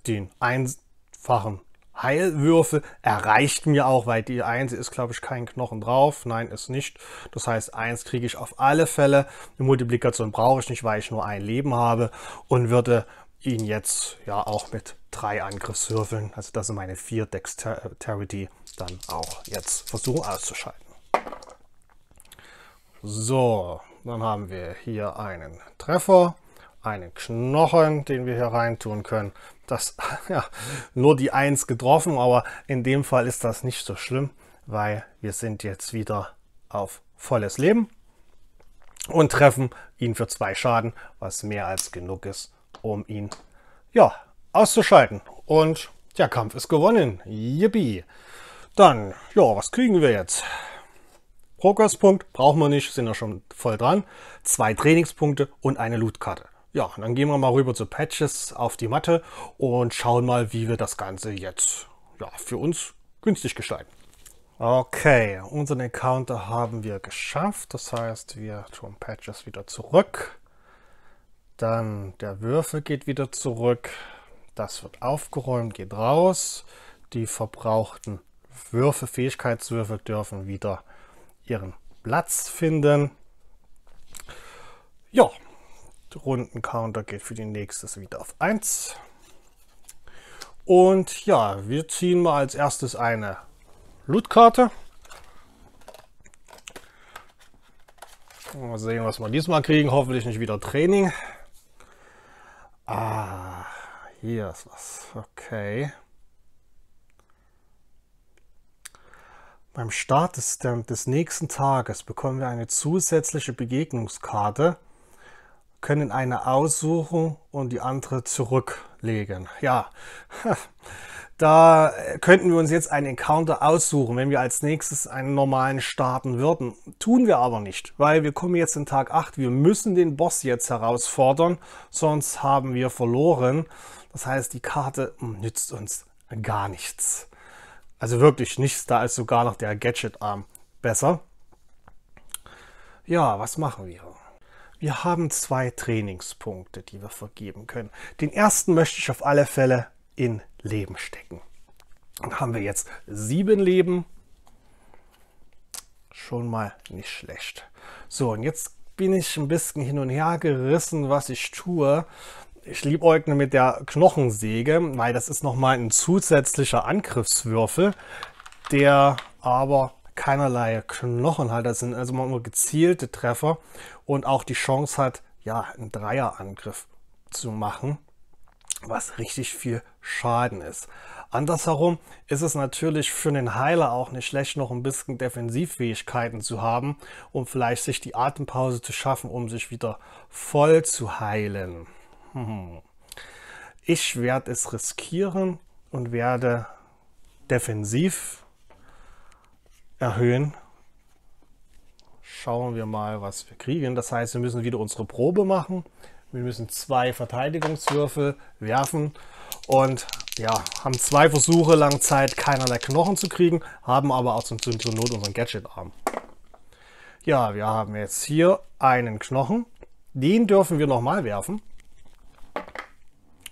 [SPEAKER 1] den einfachen Heilwürfel. Erreicht mir auch, weil die 1 ist, glaube ich, kein Knochen drauf. Nein, ist nicht. Das heißt, 1 kriege ich auf alle Fälle. Die Multiplikation brauche ich nicht, weil ich nur ein Leben habe und würde ihn jetzt ja auch mit drei Angriffswürfeln, also das sind meine vier Dexterity, dann auch jetzt versuchen auszuschalten. So, dann haben wir hier einen Treffer, einen Knochen, den wir hier reintun können. Das, ja, nur die 1 getroffen, aber in dem Fall ist das nicht so schlimm, weil wir sind jetzt wieder auf volles Leben und treffen ihn für zwei Schaden, was mehr als genug ist, um ihn, ja, auszuschalten. Und der Kampf ist gewonnen. Yippie. Dann, ja, was kriegen wir jetzt? Progresspunkt brauchen wir nicht, sind ja schon voll dran. Zwei Trainingspunkte und eine Lootkarte. Ja, und dann gehen wir mal rüber zu Patches auf die Matte und schauen mal, wie wir das Ganze jetzt ja, für uns günstig gestalten. Okay, unseren Encounter haben wir geschafft. Das heißt, wir tun Patches wieder zurück. Dann der Würfel geht wieder zurück. Das wird aufgeräumt, geht raus. Die verbrauchten Würfe, Fähigkeitswürfel dürfen wieder ihren Platz finden. Ja, Runden-Counter geht für die nächstes wieder auf 1. Und ja, wir ziehen mal als erstes eine Lootkarte. Mal sehen, was wir diesmal kriegen. Hoffentlich nicht wieder Training. Ah, hier ist was. Okay. Beim Start des, des nächsten Tages bekommen wir eine zusätzliche Begegnungskarte, können eine aussuchen und die andere zurücklegen. Ja, da könnten wir uns jetzt einen Encounter aussuchen, wenn wir als nächstes einen normalen starten würden. Tun wir aber nicht, weil wir kommen jetzt in Tag 8. Wir müssen den Boss jetzt herausfordern, sonst haben wir verloren. Das heißt, die Karte nützt uns gar nichts. Also wirklich nichts da ist sogar noch der Gadget-Arm besser. Ja, was machen wir? Wir haben zwei Trainingspunkte, die wir vergeben können. Den ersten möchte ich auf alle Fälle in Leben stecken. Dann haben wir jetzt sieben Leben. Schon mal nicht schlecht. So, und jetzt bin ich ein bisschen hin und her gerissen, was ich tue ich liebäugne mit der Knochensäge, weil das ist nochmal ein zusätzlicher Angriffswürfel, der aber keinerlei Knochenhalter sind, also man nur gezielte Treffer und auch die Chance hat, ja, einen Dreierangriff zu machen, was richtig viel Schaden ist. Andersherum ist es natürlich für den Heiler auch nicht schlecht, noch ein bisschen Defensivfähigkeiten zu haben, um vielleicht sich die Atempause zu schaffen, um sich wieder voll zu heilen. Ich werde es riskieren und werde defensiv erhöhen. Schauen wir mal, was wir kriegen. Das heißt, wir müssen wieder unsere Probe machen. Wir müssen zwei Verteidigungswürfe werfen und ja, haben zwei Versuche lang Zeit, keinerlei Knochen zu kriegen, haben aber auch zum, zum Not unseren Gadget-Arm. Ja, wir haben jetzt hier einen Knochen. Den dürfen wir nochmal werfen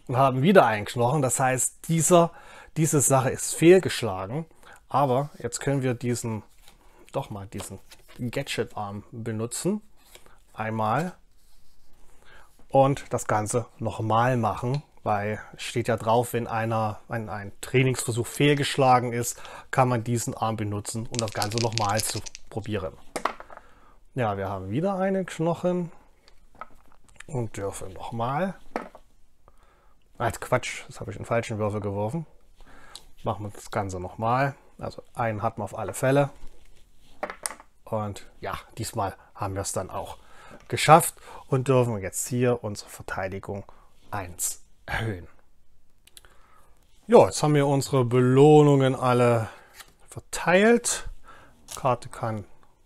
[SPEAKER 1] und haben wieder einen Knochen. Das heißt, dieser, diese Sache ist fehlgeschlagen. Aber jetzt können wir diesen, doch mal diesen Gadget-Arm benutzen. Einmal. Und das Ganze nochmal machen, weil steht ja drauf, wenn einer, wenn ein Trainingsversuch fehlgeschlagen ist, kann man diesen Arm benutzen, um das Ganze nochmal zu probieren. Ja, wir haben wieder einen Knochen und dürfen nochmal. mal als ah, Quatsch, das habe ich einen falschen Würfel geworfen. Machen wir das Ganze nochmal. Also einen hat man auf alle Fälle. Und ja, diesmal haben wir es dann auch geschafft und dürfen jetzt hier unsere Verteidigung 1 erhöhen. Ja, jetzt haben wir unsere Belohnungen alle verteilt. Karte kann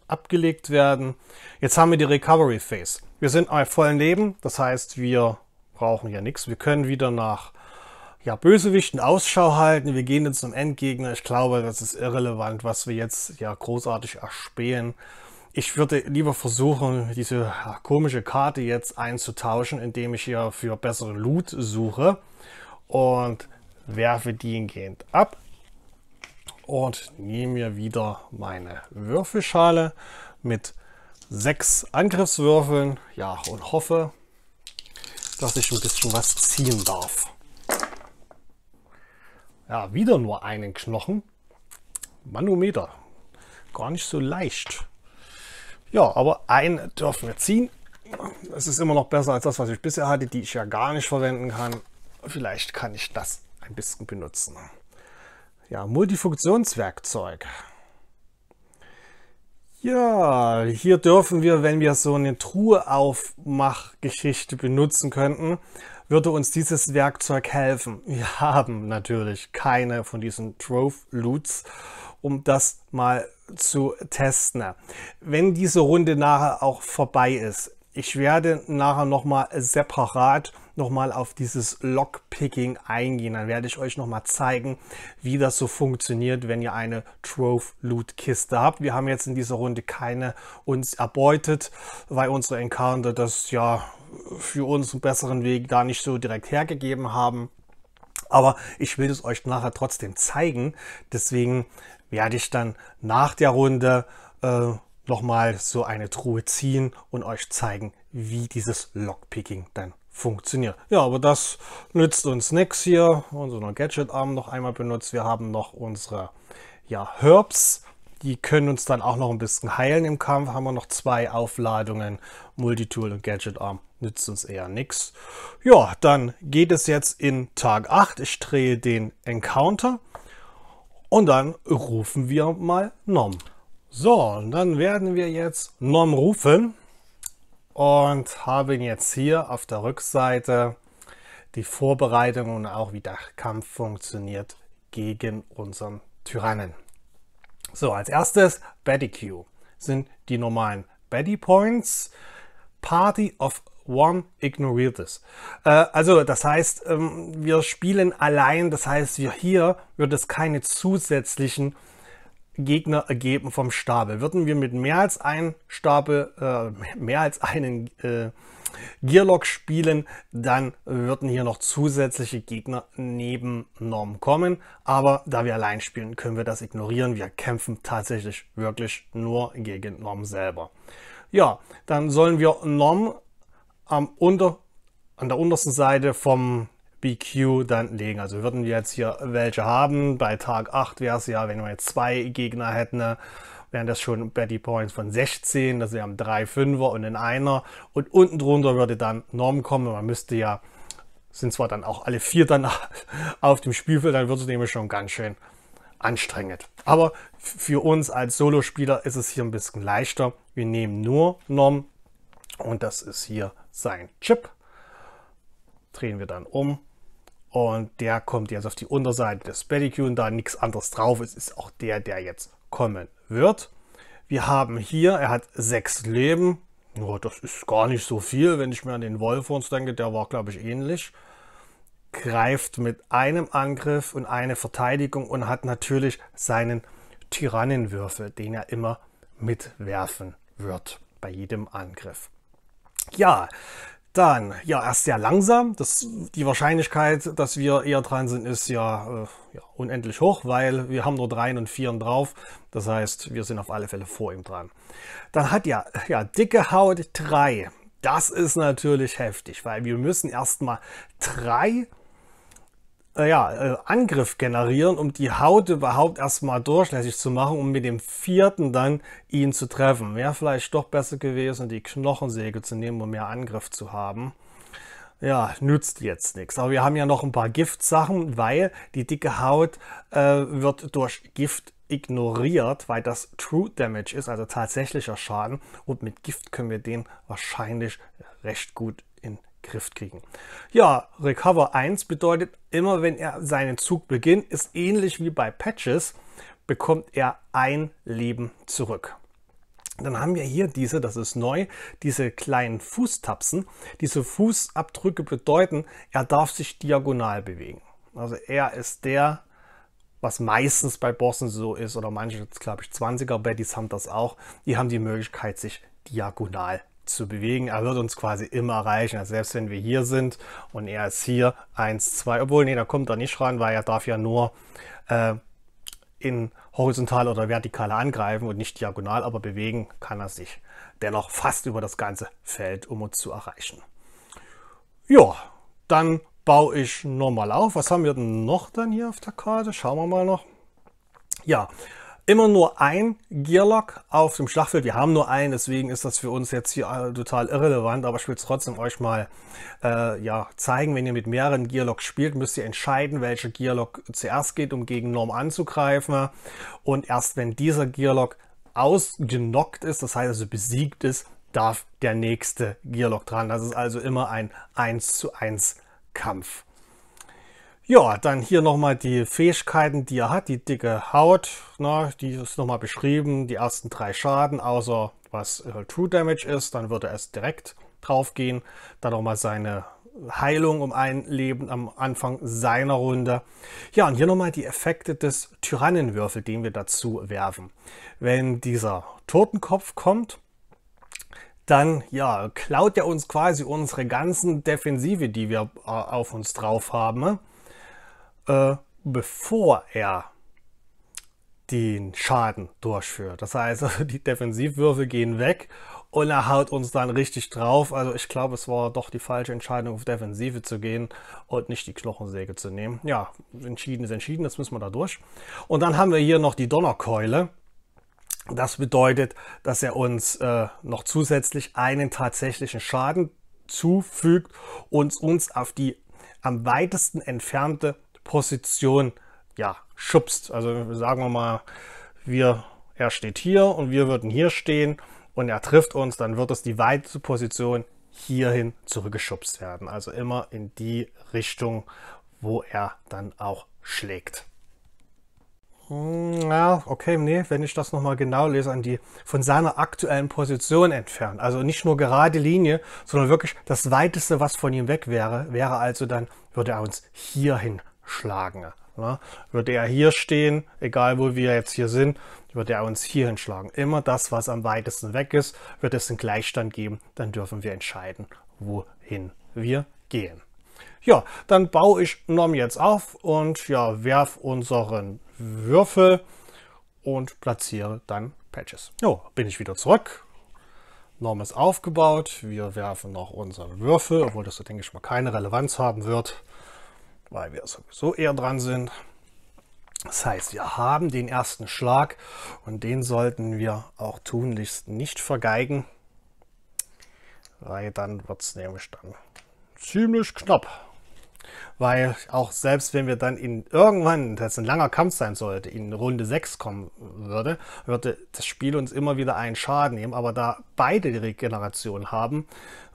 [SPEAKER 1] abgelegt werden. Jetzt haben wir die Recovery Phase. Wir sind auf vollen Leben, das heißt, wir brauchen ja nichts. Wir können wieder nach ja, Bösewichten Ausschau halten. Wir gehen jetzt zum Endgegner. Ich glaube, das ist irrelevant, was wir jetzt ja großartig erspähen. Ich würde lieber versuchen, diese komische Karte jetzt einzutauschen, indem ich hier für besseren Loot suche und werfe die hingehend ab und nehme mir wieder meine Würfelschale mit sechs Angriffswürfeln. Ja, und hoffe, dass ich ein bisschen was ziehen darf. Ja, wieder nur einen Knochen. Manometer. Gar nicht so leicht. Ja, aber einen dürfen wir ziehen. Es ist immer noch besser als das, was ich bisher hatte, die ich ja gar nicht verwenden kann. Vielleicht kann ich das ein bisschen benutzen. Ja, Multifunktionswerkzeug. Ja, hier dürfen wir, wenn wir so eine truhe aufmach benutzen könnten, würde uns dieses Werkzeug helfen. Wir haben natürlich keine von diesen Trove Loots, um das mal zu testen. Wenn diese Runde nachher auch vorbei ist, ich werde nachher nochmal separat nochmal auf dieses Lockpicking eingehen. Dann werde ich euch nochmal zeigen, wie das so funktioniert, wenn ihr eine Trove Loot Kiste habt. Wir haben jetzt in dieser Runde keine uns erbeutet, weil unsere Encounter das ja für uns einen besseren Weg gar nicht so direkt hergegeben haben. Aber ich will es euch nachher trotzdem zeigen. Deswegen werde ich dann nach der Runde äh, nochmal so eine Truhe ziehen und euch zeigen, wie dieses Lockpicking dann funktioniert. Ja, aber das nützt uns nichts hier. Unser Gadget-Arm noch einmal benutzt. Wir haben noch unsere ja, Herbs. Die können uns dann auch noch ein bisschen heilen im Kampf. Haben wir noch zwei Aufladungen. Multitool und Gadget-Arm nützt uns eher nichts. Ja, dann geht es jetzt in Tag 8. Ich drehe den Encounter. Und dann rufen wir mal Norm. So, dann werden wir jetzt Norm rufen und haben jetzt hier auf der Rückseite die Vorbereitung und auch wie der Kampf funktioniert gegen unseren Tyrannen. So, als erstes Betty Q sind die normalen Betty Points. Party of One ignoriert es. Äh, also das heißt, ähm, wir spielen allein, das heißt, wir hier wird es keine zusätzlichen Gegner ergeben vom Stapel. Würden wir mit mehr als einem Stapel, äh, mehr als einen äh, Gearlock spielen, dann würden hier noch zusätzliche Gegner neben Norm kommen. Aber da wir allein spielen, können wir das ignorieren. Wir kämpfen tatsächlich wirklich nur gegen Norm selber. Ja, dann sollen wir Norm am unter, an der untersten Seite vom BQ dann legen. Also würden wir jetzt hier welche haben, bei Tag 8 wäre es ja, wenn wir jetzt zwei Gegner hätten, ne, wären das schon Betty Points von 16, das wären drei Fünfer und ein Einer. Und unten drunter würde dann Norm kommen. Man müsste ja, sind zwar dann auch alle vier dann auf dem Spielfeld, dann wird es nämlich schon ganz schön anstrengend. Aber für uns als Solospieler ist es hier ein bisschen leichter. Wir nehmen nur Norm und das ist hier sein Chip. Drehen wir dann um und der kommt jetzt auf die Unterseite des Pedicune, da nichts anderes drauf ist, ist auch der, der jetzt kommen wird. Wir haben hier, er hat sechs Leben. Ja, das ist gar nicht so viel, wenn ich mir an den Wolfhorns denke, der war, glaube ich, ähnlich. Greift mit einem Angriff und eine Verteidigung und hat natürlich seinen Tyrannenwürfel, den er immer mitwerfen wird bei jedem Angriff. Ja, dann, ja, erst sehr langsam. Das, die Wahrscheinlichkeit, dass wir eher dran sind, ist ja, äh, ja unendlich hoch, weil wir haben nur Dreien und Vieren drauf. Das heißt, wir sind auf alle Fälle vor ihm dran. Dann hat ja, ja dicke Haut drei. Das ist natürlich heftig, weil wir müssen erstmal drei äh, ja, äh, Angriff generieren, um die Haut überhaupt erstmal durchlässig zu machen, um mit dem vierten dann ihn zu treffen. Wäre vielleicht doch besser gewesen, die Knochensäge zu nehmen, um mehr Angriff zu haben. Ja, nützt jetzt nichts. Aber wir haben ja noch ein paar Giftsachen, weil die dicke Haut äh, wird durch Gift ignoriert, weil das True Damage ist, also tatsächlicher Schaden. Und mit Gift können wir den wahrscheinlich recht gut Griff kriegen. Ja, Recover 1 bedeutet, immer wenn er seinen Zug beginnt, ist ähnlich wie bei Patches, bekommt er ein Leben zurück. Dann haben wir hier diese, das ist neu, diese kleinen Fußtapsen. Diese Fußabdrücke bedeuten, er darf sich diagonal bewegen. Also er ist der, was meistens bei Bossen so ist, oder manche, glaube ich, 20er-Baddies haben das auch, die haben die Möglichkeit, sich diagonal zu bewegen. Er wird uns quasi immer erreichen. Also selbst wenn wir hier sind und er ist hier 1, 2, obwohl, nee, da kommt er nicht ran, weil er darf ja nur äh, in horizontal oder vertikal angreifen und nicht diagonal, aber bewegen kann er sich dennoch fast über das ganze Feld, um uns zu erreichen. Ja, dann baue ich nochmal auf. Was haben wir denn noch dann hier auf der Karte? Schauen wir mal noch. Ja, immer nur ein Gearlock auf dem Schlachtfeld. Wir haben nur einen, deswegen ist das für uns jetzt hier äh, total irrelevant, aber ich will es trotzdem euch mal äh, ja, zeigen. Wenn ihr mit mehreren Gearlocks spielt, müsst ihr entscheiden, welcher Gearlock zuerst geht, um gegen Norm anzugreifen. Und erst wenn dieser Gearlock ausgenockt ist, das heißt also besiegt ist, darf der nächste Gearlock dran. Das ist also immer ein 1 zu 1 Kampf. Ja, dann hier nochmal die Fähigkeiten, die er hat. Die dicke Haut, ne, die ist nochmal beschrieben. Die ersten drei Schaden, außer was äh, True Damage ist, dann würde er es direkt drauf gehen. Dann nochmal seine Heilung um ein Leben am Anfang seiner Runde. Ja, und hier nochmal die Effekte des Tyrannenwürfel, den wir dazu werfen. Wenn dieser Totenkopf kommt, dann ja, klaut er uns quasi unsere ganzen Defensive, die wir äh, auf uns drauf haben äh, bevor er den Schaden durchführt. Das heißt, die Defensivwürfe gehen weg und er haut uns dann richtig drauf. Also ich glaube, es war doch die falsche Entscheidung, auf Defensive zu gehen und nicht die Knochensäge zu nehmen. Ja, entschieden ist entschieden, das müssen wir da durch. Und dann haben wir hier noch die Donnerkeule. Das bedeutet, dass er uns äh, noch zusätzlich einen tatsächlichen Schaden zufügt und uns auf die am weitesten entfernte Position ja, schubst. Also sagen wir mal, wir, er steht hier und wir würden hier stehen und er trifft uns, dann wird es die weite Position hierhin zurückgeschubst werden. Also immer in die Richtung, wo er dann auch schlägt. Hm, ja, okay, nee, wenn ich das nochmal genau lese, an die von seiner aktuellen Position entfernen. Also nicht nur gerade Linie, sondern wirklich das weiteste, was von ihm weg wäre, wäre also dann, würde er uns hierhin schlagen. Ne? Würde er hier stehen, egal wo wir jetzt hier sind, würde er uns hierhin schlagen. Immer das, was am weitesten weg ist, wird es einen Gleichstand geben. Dann dürfen wir entscheiden, wohin wir gehen. Ja, dann baue ich Nom jetzt auf und ja, werf unseren Würfel und platziere dann Patches. Jo, bin ich wieder zurück. Norm ist aufgebaut. Wir werfen noch unseren Würfel, obwohl das, denke ich mal, keine Relevanz haben wird weil wir sowieso eher dran sind. Das heißt, wir haben den ersten Schlag und den sollten wir auch tunlichst nicht vergeigen, weil dann wird es nämlich dann ziemlich knapp. Weil auch selbst wenn wir dann in irgendwann, das ein langer Kampf sein sollte, in Runde 6 kommen würde, würde das Spiel uns immer wieder einen Schaden nehmen. Aber da beide Regeneration haben,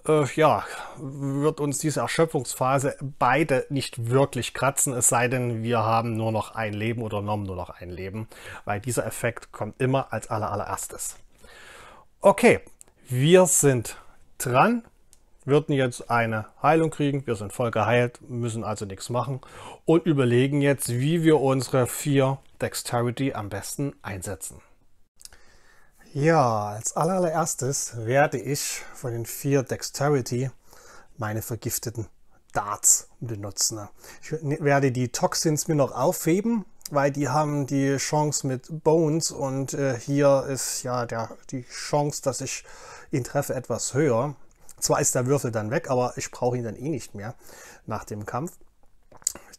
[SPEAKER 1] äh, ja, wird uns diese Erschöpfungsphase beide nicht wirklich kratzen, es sei denn, wir haben nur noch ein Leben oder genommen nur noch ein Leben, weil dieser Effekt kommt immer als aller allererstes. Okay, wir sind dran, würden jetzt eine Heilung kriegen, wir sind voll geheilt, müssen also nichts machen und überlegen jetzt, wie wir unsere vier Dexterity am besten einsetzen. Ja, als allererstes werde ich von den vier Dexterity meine vergifteten Darts benutzen. Ich werde die Toxins mir noch aufheben, weil die haben die Chance mit Bones und äh, hier ist ja der, die Chance, dass ich ihn treffe, etwas höher. Zwar ist der Würfel dann weg, aber ich brauche ihn dann eh nicht mehr nach dem Kampf.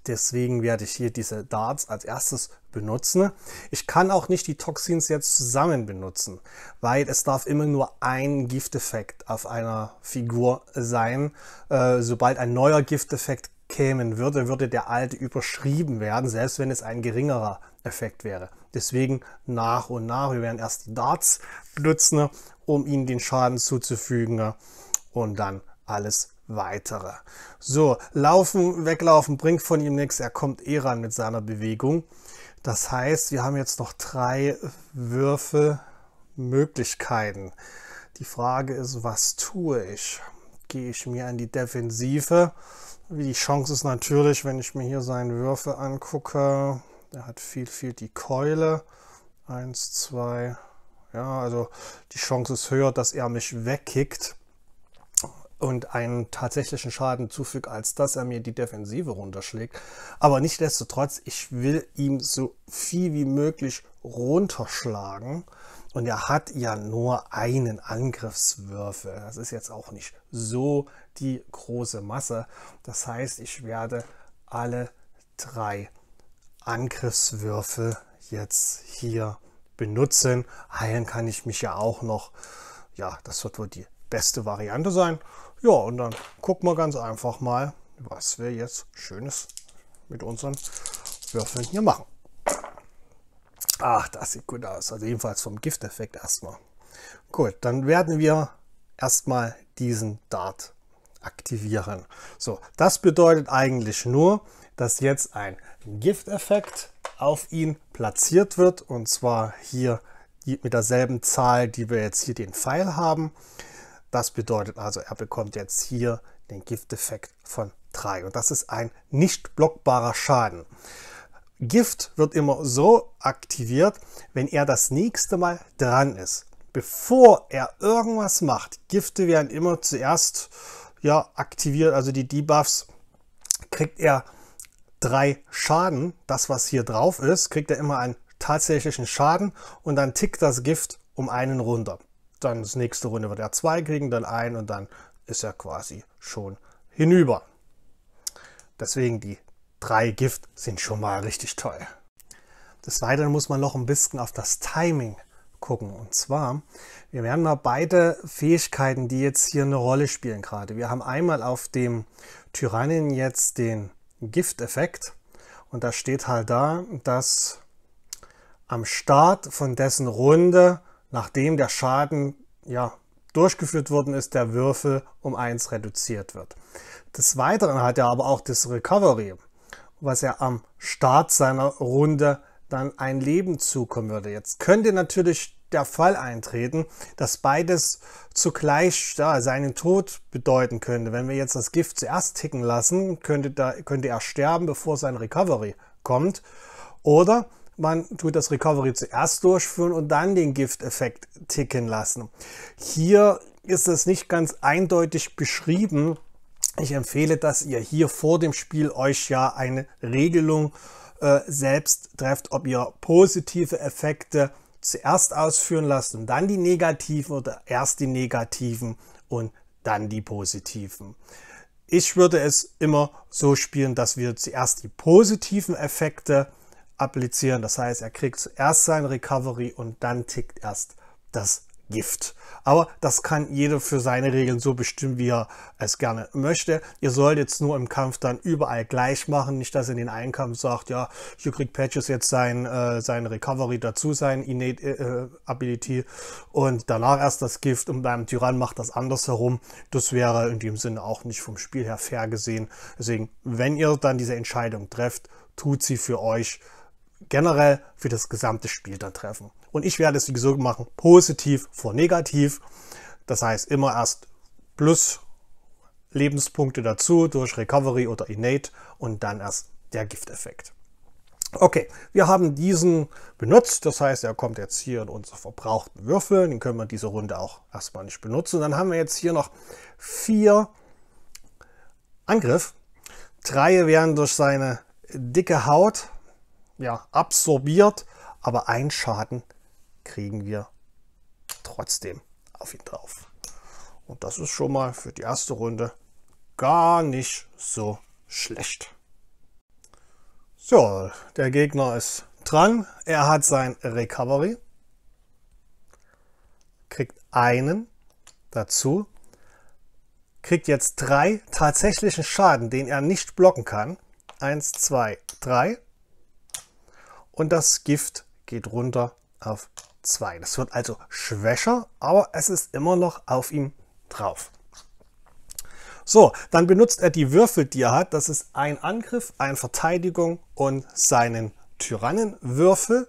[SPEAKER 1] Deswegen werde ich hier diese Darts als erstes benutzen. Ich kann auch nicht die Toxins jetzt zusammen benutzen, weil es darf immer nur ein Gifteffekt auf einer Figur sein. Äh, sobald ein neuer Gifteffekt kämen würde, würde der alte überschrieben werden, selbst wenn es ein geringerer Effekt wäre. Deswegen nach und nach. Wir werden erst die Darts benutzen, um ihnen den Schaden zuzufügen und dann alles weitere. So, laufen, weglaufen bringt von ihm nichts. Er kommt eh ran mit seiner Bewegung. Das heißt, wir haben jetzt noch drei Würfelmöglichkeiten. Die Frage ist, was tue ich? Gehe ich mir an die Defensive? Die Chance ist natürlich, wenn ich mir hier seinen Würfel angucke, der hat viel, viel die Keule. Eins, zwei. Ja, also die Chance ist höher, dass er mich wegkickt und einen tatsächlichen Schaden zufügt, als dass er mir die Defensive runterschlägt. Aber nichtdestotrotz, ich will ihm so viel wie möglich runterschlagen. Und er hat ja nur einen Angriffswürfel. Das ist jetzt auch nicht so die große Masse. Das heißt, ich werde alle drei Angriffswürfel jetzt hier benutzen. Heilen kann ich mich ja auch noch. Ja, das wird wohl die beste Variante sein. Ja, und dann gucken wir ganz einfach mal, was wir jetzt Schönes mit unseren Würfeln hier machen. Ach, das sieht gut aus. Also jedenfalls vom Gifteffekt erstmal. Gut, dann werden wir erstmal diesen Dart aktivieren. So, das bedeutet eigentlich nur, dass jetzt ein Gifteffekt auf ihn platziert wird und zwar hier mit derselben Zahl, die wir jetzt hier den Pfeil haben. Das bedeutet also, er bekommt jetzt hier den Gifteffekt von 3. Und das ist ein nicht blockbarer Schaden. Gift wird immer so aktiviert, wenn er das nächste Mal dran ist. Bevor er irgendwas macht, Gifte werden immer zuerst ja, aktiviert, also die Debuffs, kriegt er drei Schaden. Das, was hier drauf ist, kriegt er immer einen tatsächlichen Schaden und dann tickt das Gift um einen runter dann das nächste Runde wird er zwei kriegen, dann ein und dann ist er quasi schon hinüber. Deswegen die drei Gift sind schon mal richtig toll. Des Weiteren muss man noch ein bisschen auf das Timing gucken. Und zwar, wir werden mal beide Fähigkeiten, die jetzt hier eine Rolle spielen gerade. Wir haben einmal auf dem Tyrannen jetzt den Gift-Effekt. Und da steht halt da, dass am Start von dessen Runde nachdem der Schaden ja, durchgeführt worden ist, der Würfel um 1 reduziert wird. Des Weiteren hat er aber auch das Recovery, was er am Start seiner Runde dann ein Leben zukommen würde. Jetzt könnte natürlich der Fall eintreten, dass beides zugleich ja, seinen Tod bedeuten könnte. Wenn wir jetzt das Gift zuerst ticken lassen, könnte, da, könnte er sterben, bevor sein Recovery kommt. Oder man tut das Recovery zuerst durchführen und dann den Gifteffekt ticken lassen. Hier ist es nicht ganz eindeutig beschrieben. Ich empfehle, dass ihr hier vor dem Spiel euch ja eine Regelung äh, selbst trefft, ob ihr positive Effekte zuerst ausführen lasst und dann die negativen oder erst die negativen und dann die positiven. Ich würde es immer so spielen, dass wir zuerst die positiven Effekte applizieren. Das heißt, er kriegt zuerst sein Recovery und dann tickt erst das Gift. Aber das kann jeder für seine Regeln so bestimmen, wie er es gerne möchte. Ihr sollt jetzt nur im Kampf dann überall gleich machen. Nicht, dass ihr in den einen Kampf sagt, ja, hier kriegt Patches jetzt sein, äh, sein Recovery dazu, sein Innate äh, äh Ability und danach erst das Gift und beim Tyrann macht das andersherum. Das wäre in dem Sinne auch nicht vom Spiel her fair gesehen. Deswegen, wenn ihr dann diese Entscheidung trefft, tut sie für euch generell für das gesamte Spiel dann treffen. Und ich werde es wie gesagt machen, positiv vor negativ. Das heißt immer erst plus Lebenspunkte dazu durch Recovery oder Innate und dann erst der Gifteffekt. Okay, wir haben diesen benutzt, das heißt, er kommt jetzt hier in unsere verbrauchten Würfel, den können wir diese Runde auch erstmal nicht benutzen. Dann haben wir jetzt hier noch vier Angriff. Drei werden durch seine dicke Haut ja, absorbiert, aber einen Schaden kriegen wir trotzdem auf ihn drauf. Und das ist schon mal für die erste Runde gar nicht so schlecht. So, der Gegner ist dran. Er hat sein Recovery. Kriegt einen dazu. Kriegt jetzt drei tatsächlichen Schaden, den er nicht blocken kann. Eins, zwei, drei und das Gift geht runter auf 2. Das wird also schwächer, aber es ist immer noch auf ihm drauf. So, dann benutzt er die Würfel, die er hat. Das ist ein Angriff, ein Verteidigung und seinen Tyrannenwürfel.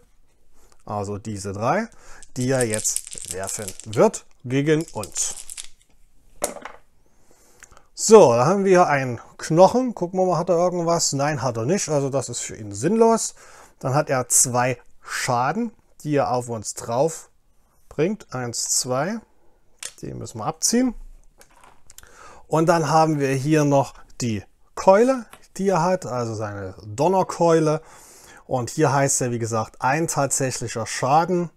[SPEAKER 1] Also diese drei, die er jetzt werfen wird gegen uns. So, da haben wir einen Knochen. Gucken wir mal, hat er irgendwas? Nein, hat er nicht. Also das ist für ihn sinnlos. Dann hat er zwei Schaden, die er auf uns drauf bringt. Eins, zwei. Den müssen wir abziehen. Und dann haben wir hier noch die Keule, die er hat, also seine Donnerkeule. Und hier heißt er, wie gesagt, ein tatsächlicher Schaden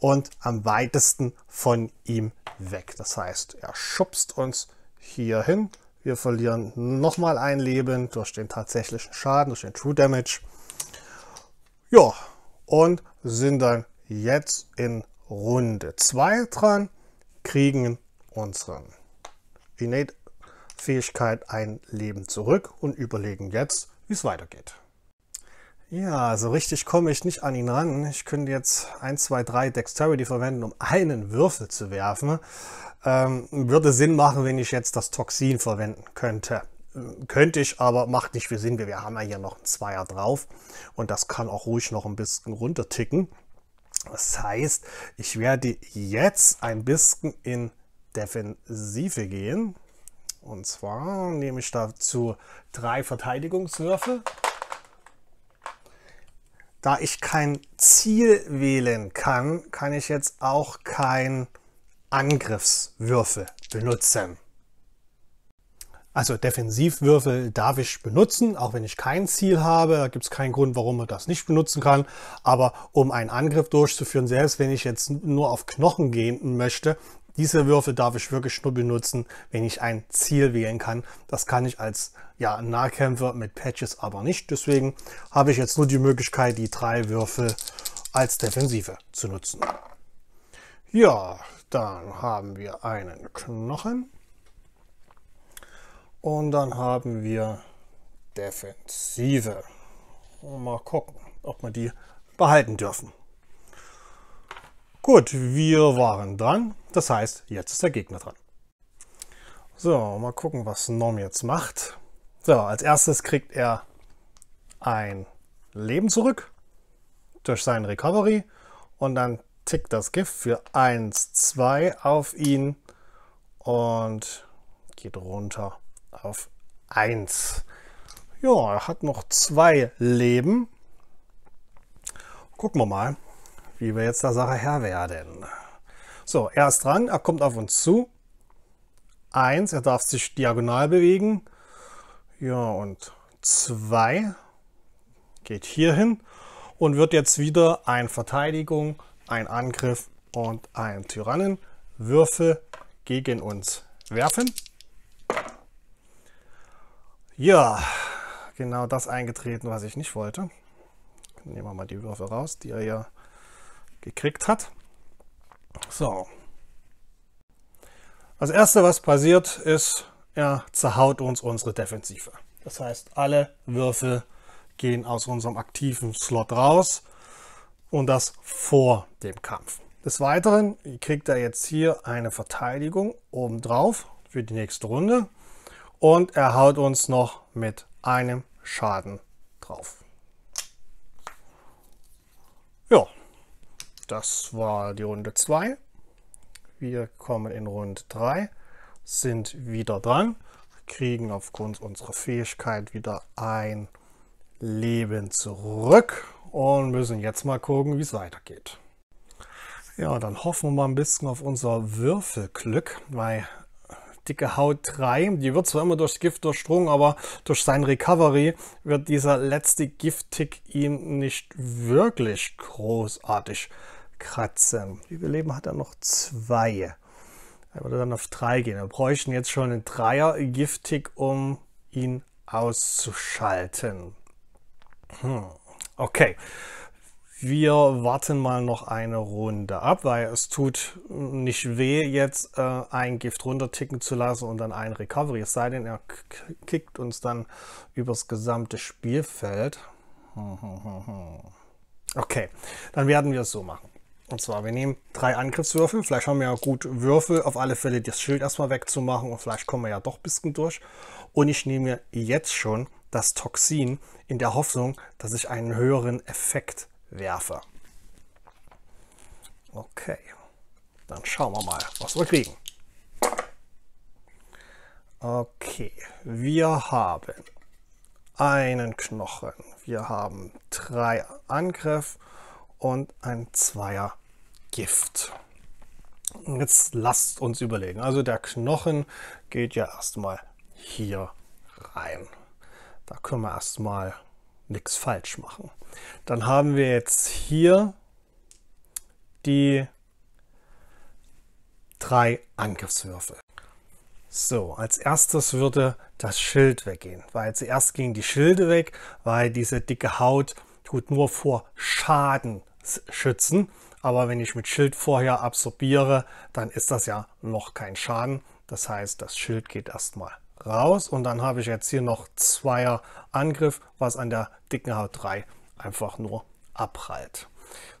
[SPEAKER 1] und am weitesten von ihm weg. Das heißt, er schubst uns hier hin. Wir verlieren nochmal ein Leben durch den tatsächlichen Schaden, durch den True Damage. Ja, und sind dann jetzt in Runde 2 dran, kriegen unseren Innate-Fähigkeit ein Leben zurück und überlegen jetzt, wie es weitergeht. Ja, so richtig komme ich nicht an ihn ran. Ich könnte jetzt 1, 2, 3 Dexterity verwenden, um einen Würfel zu werfen. Ähm, würde Sinn machen, wenn ich jetzt das Toxin verwenden könnte könnte ich, aber macht nicht viel Sinn. Wir haben ja hier noch einen Zweier drauf und das kann auch ruhig noch ein bisschen runter ticken. Das heißt, ich werde jetzt ein bisschen in Defensive gehen. Und zwar nehme ich dazu drei Verteidigungswürfe. Da ich kein Ziel wählen kann, kann ich jetzt auch kein Angriffswürfel benutzen. Also Defensivwürfel darf ich benutzen, auch wenn ich kein Ziel habe. Da gibt es keinen Grund, warum man das nicht benutzen kann. Aber um einen Angriff durchzuführen, selbst wenn ich jetzt nur auf Knochen gehen möchte, diese Würfel darf ich wirklich nur benutzen, wenn ich ein Ziel wählen kann. Das kann ich als ja, Nahkämpfer mit Patches aber nicht. Deswegen habe ich jetzt nur die Möglichkeit, die drei Würfel als Defensive zu nutzen. Ja, dann haben wir einen Knochen. Und dann haben wir Defensive. mal gucken, ob wir die behalten dürfen. Gut, wir waren dran. Das heißt, jetzt ist der Gegner dran. So, mal gucken, was Nom jetzt macht. So, als erstes kriegt er ein Leben zurück durch seinen Recovery und dann tickt das Gift für 1, 2 auf ihn und geht runter auf 1. Ja, er hat noch zwei Leben. Gucken wir mal, wie wir jetzt der Sache Herr werden. So, er ist dran, er kommt auf uns zu. 1, er darf sich diagonal bewegen. Ja, und 2 geht hier hin und wird jetzt wieder ein Verteidigung, ein Angriff und ein Tyrannenwürfel gegen uns werfen. Ja, genau das eingetreten, was ich nicht wollte. Nehmen wir mal die Würfe raus, die er ja gekriegt hat. So. Das erste, was passiert, ist, er zerhaut uns unsere Defensive. Das heißt, alle Würfel gehen aus unserem aktiven Slot raus und das vor dem Kampf. Des Weiteren kriegt er jetzt hier eine Verteidigung obendrauf für die nächste Runde und er haut uns noch mit einem Schaden drauf. Ja, das war die Runde 2. Wir kommen in Runde 3, sind wieder dran, kriegen aufgrund unserer Fähigkeit wieder ein Leben zurück und müssen jetzt mal gucken, wie es weitergeht. Ja, dann hoffen wir mal ein bisschen auf unser Würfelglück, weil dicke Haut rein. Die wird zwar immer durchs Gift durchdrungen, aber durch sein Recovery wird dieser letzte Gifttick ihn nicht wirklich großartig kratzen. Wie viel Leben hat er noch? Zwei. Er würde dann auf drei gehen. Wir bräuchten jetzt schon einen Dreier Gifttick, um ihn auszuschalten. Hm. Okay wir warten mal noch eine Runde ab, weil es tut nicht weh, jetzt äh, ein Gift runterticken zu lassen und dann ein Recovery. Es sei denn, er kickt uns dann übers gesamte Spielfeld. Okay, dann werden wir es so machen. Und zwar, wir nehmen drei Angriffswürfel. Vielleicht haben wir ja gut Würfel, auf alle Fälle das Schild erstmal wegzumachen und vielleicht kommen wir ja doch ein bisschen durch. Und ich nehme jetzt schon das Toxin in der Hoffnung, dass ich einen höheren Effekt habe Werfer. Okay, dann schauen wir mal, was wir kriegen. Okay, wir haben einen Knochen, wir haben drei Angriff und ein Zweier Gift. Jetzt lasst uns überlegen. Also der Knochen geht ja erstmal hier rein. Da können wir erstmal nichts falsch machen. Dann haben wir jetzt hier die drei Angriffswürfel. So, als erstes würde das Schild weggehen, weil zuerst gingen die Schilde weg, weil diese dicke Haut tut nur vor Schaden schützen. Aber wenn ich mit Schild vorher absorbiere, dann ist das ja noch kein Schaden. Das heißt, das Schild geht erstmal raus und dann habe ich jetzt hier noch zweier Angriff, was an der dicken Haut 3 einfach nur abprallt.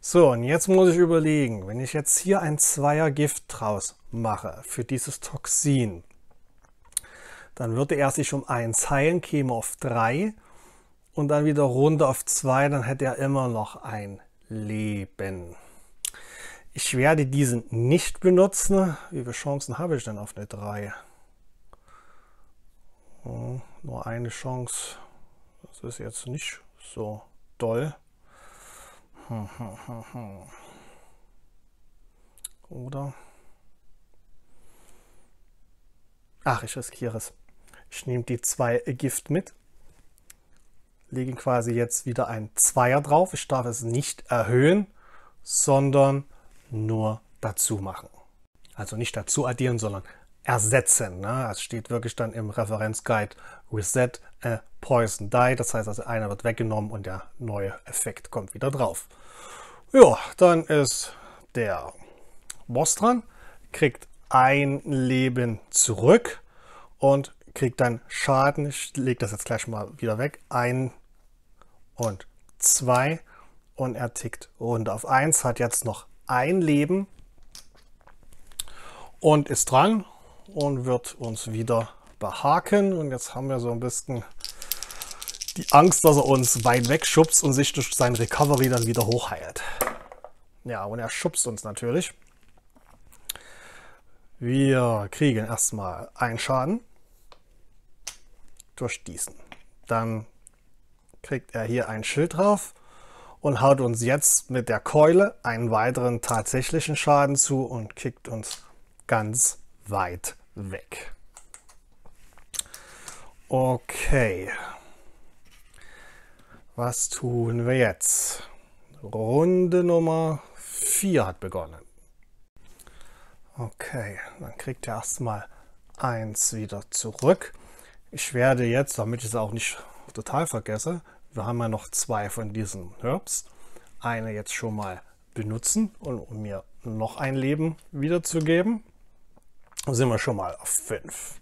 [SPEAKER 1] So, und jetzt muss ich überlegen, wenn ich jetzt hier ein Zweiergift draus mache für dieses Toxin, dann würde er sich um 1 heilen, käme auf 3 und dann wieder runter auf 2, dann hätte er immer noch ein Leben. Ich werde diesen nicht benutzen. Wie viele Chancen habe ich denn auf eine 3? Hm, nur eine Chance. Das ist jetzt nicht so doll. Oder? Ach, ich riskiere es. Ich nehme die zwei Gift mit. Lege quasi jetzt wieder ein Zweier drauf. Ich darf es nicht erhöhen, sondern nur dazu machen. Also nicht dazu addieren, sondern ersetzen. Ne? Es steht wirklich dann im Referenzguide Reset äh, Poison Die. Das heißt also, einer wird weggenommen und der neue Effekt kommt wieder drauf. Ja, dann ist der Boss dran, kriegt ein Leben zurück und kriegt dann Schaden. Ich lege das jetzt gleich mal wieder weg. Ein und zwei und er tickt runter auf 1, hat jetzt noch ein Leben und ist dran und wird uns wieder behaken. Und jetzt haben wir so ein bisschen die Angst, dass er uns weit weg schubst und sich durch sein Recovery dann wieder hochheilt. Ja, und er schubst uns natürlich. Wir kriegen erstmal einen Schaden durch diesen. Dann kriegt er hier ein Schild drauf und haut uns jetzt mit der Keule einen weiteren tatsächlichen Schaden zu und kickt uns ganz weit weg. Okay. Was tun wir jetzt? Runde Nummer 4 hat begonnen. Okay, dann kriegt er erstmal 1 wieder zurück. Ich werde jetzt, damit ich es auch nicht total vergesse, wir haben ja noch zwei von diesen Herbst. Eine jetzt schon mal benutzen und um mir noch ein Leben wiederzugeben, sind wir schon mal auf 5.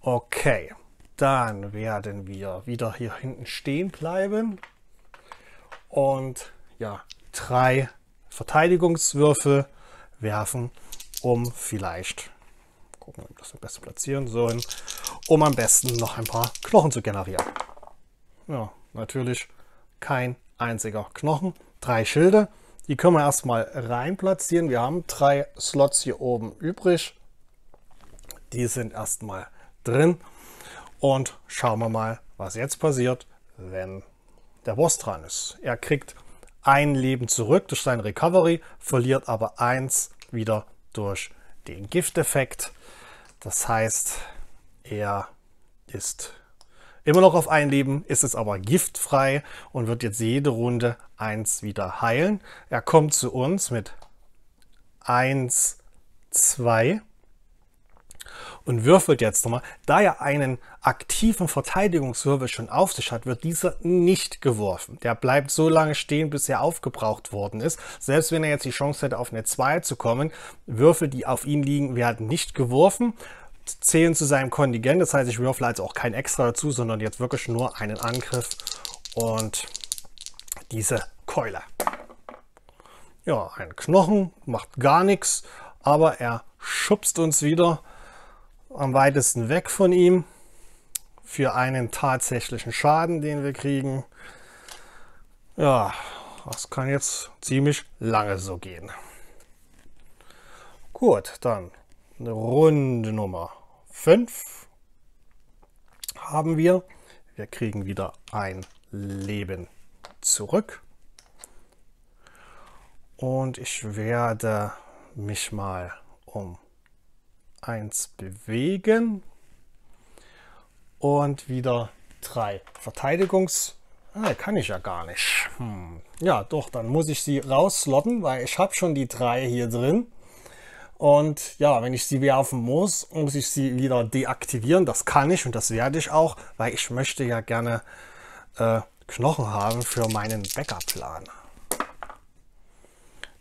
[SPEAKER 1] Okay. Dann werden wir wieder hier hinten stehen bleiben und ja, drei Verteidigungswürfel werfen, um vielleicht, gucken, ob das am besten platzieren sollen, um am besten noch ein paar Knochen zu generieren. Ja, natürlich kein einziger Knochen. Drei Schilde, die können wir erstmal rein platzieren. Wir haben drei Slots hier oben übrig. Die sind erstmal drin. Und schauen wir mal, was jetzt passiert, wenn der Boss dran ist. Er kriegt ein Leben zurück durch seine Recovery, verliert aber eins wieder durch den Gifteffekt. Das heißt, er ist immer noch auf ein Leben, ist es aber giftfrei und wird jetzt jede Runde eins wieder heilen. Er kommt zu uns mit 1, 2 und würfelt jetzt nochmal. Da er einen aktiven Verteidigungswürfel schon auf sich hat, wird dieser nicht geworfen. Der bleibt so lange stehen, bis er aufgebraucht worden ist. Selbst wenn er jetzt die Chance hätte, auf eine 2 zu kommen, Würfel, die auf ihn liegen, werden nicht geworfen zählen zu seinem Kontingent. Das heißt, ich würfle also auch kein extra dazu, sondern jetzt wirklich nur einen Angriff und diese Keule. Ja, ein Knochen, macht gar nichts, aber er schubst uns wieder am weitesten weg von ihm für einen tatsächlichen Schaden, den wir kriegen. Ja, das kann jetzt ziemlich lange so gehen. Gut, dann eine Runde Nummer 5 haben wir. Wir kriegen wieder ein Leben zurück. Und ich werde mich mal um 1 bewegen und wieder 3 Verteidigungs. Ah, kann ich ja gar nicht. Hm. Ja, doch, dann muss ich sie rauslotten, weil ich habe schon die 3 hier drin. Und ja, wenn ich sie werfen muss, muss ich sie wieder deaktivieren. Das kann ich und das werde ich auch, weil ich möchte ja gerne äh, Knochen haben für meinen Bäckerplan.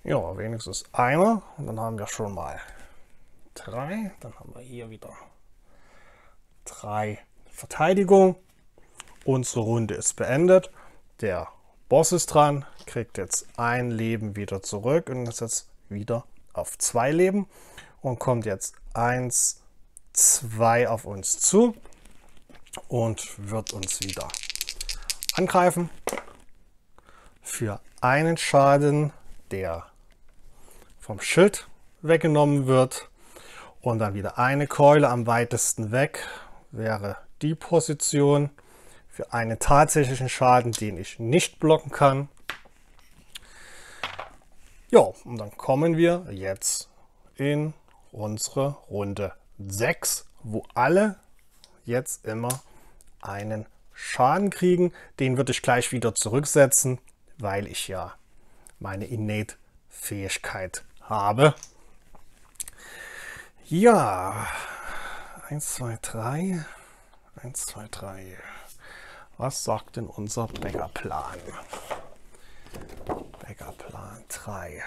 [SPEAKER 1] Ja, wenigstens einer. Und dann haben wir schon mal 3. Dann haben wir hier wieder 3 Verteidigung. Unsere Runde ist beendet. Der Boss ist dran, kriegt jetzt ein Leben wieder zurück und ist jetzt wieder auf zwei Leben und kommt jetzt 1, 2 auf uns zu und wird uns wieder angreifen für einen Schaden, der vom Schild weggenommen wird und dann wieder eine Keule am weitesten weg wäre die Position für einen tatsächlichen Schaden, den ich nicht blocken kann. Ja, und dann kommen wir jetzt in unsere Runde 6, wo alle jetzt immer einen Schaden kriegen. Den würde ich gleich wieder zurücksetzen, weil ich ja meine Innate-Fähigkeit habe. Ja, 1, 2, 3. 1, 2, 3. Was sagt denn unser Bäckerplan? Bäckerplan 3.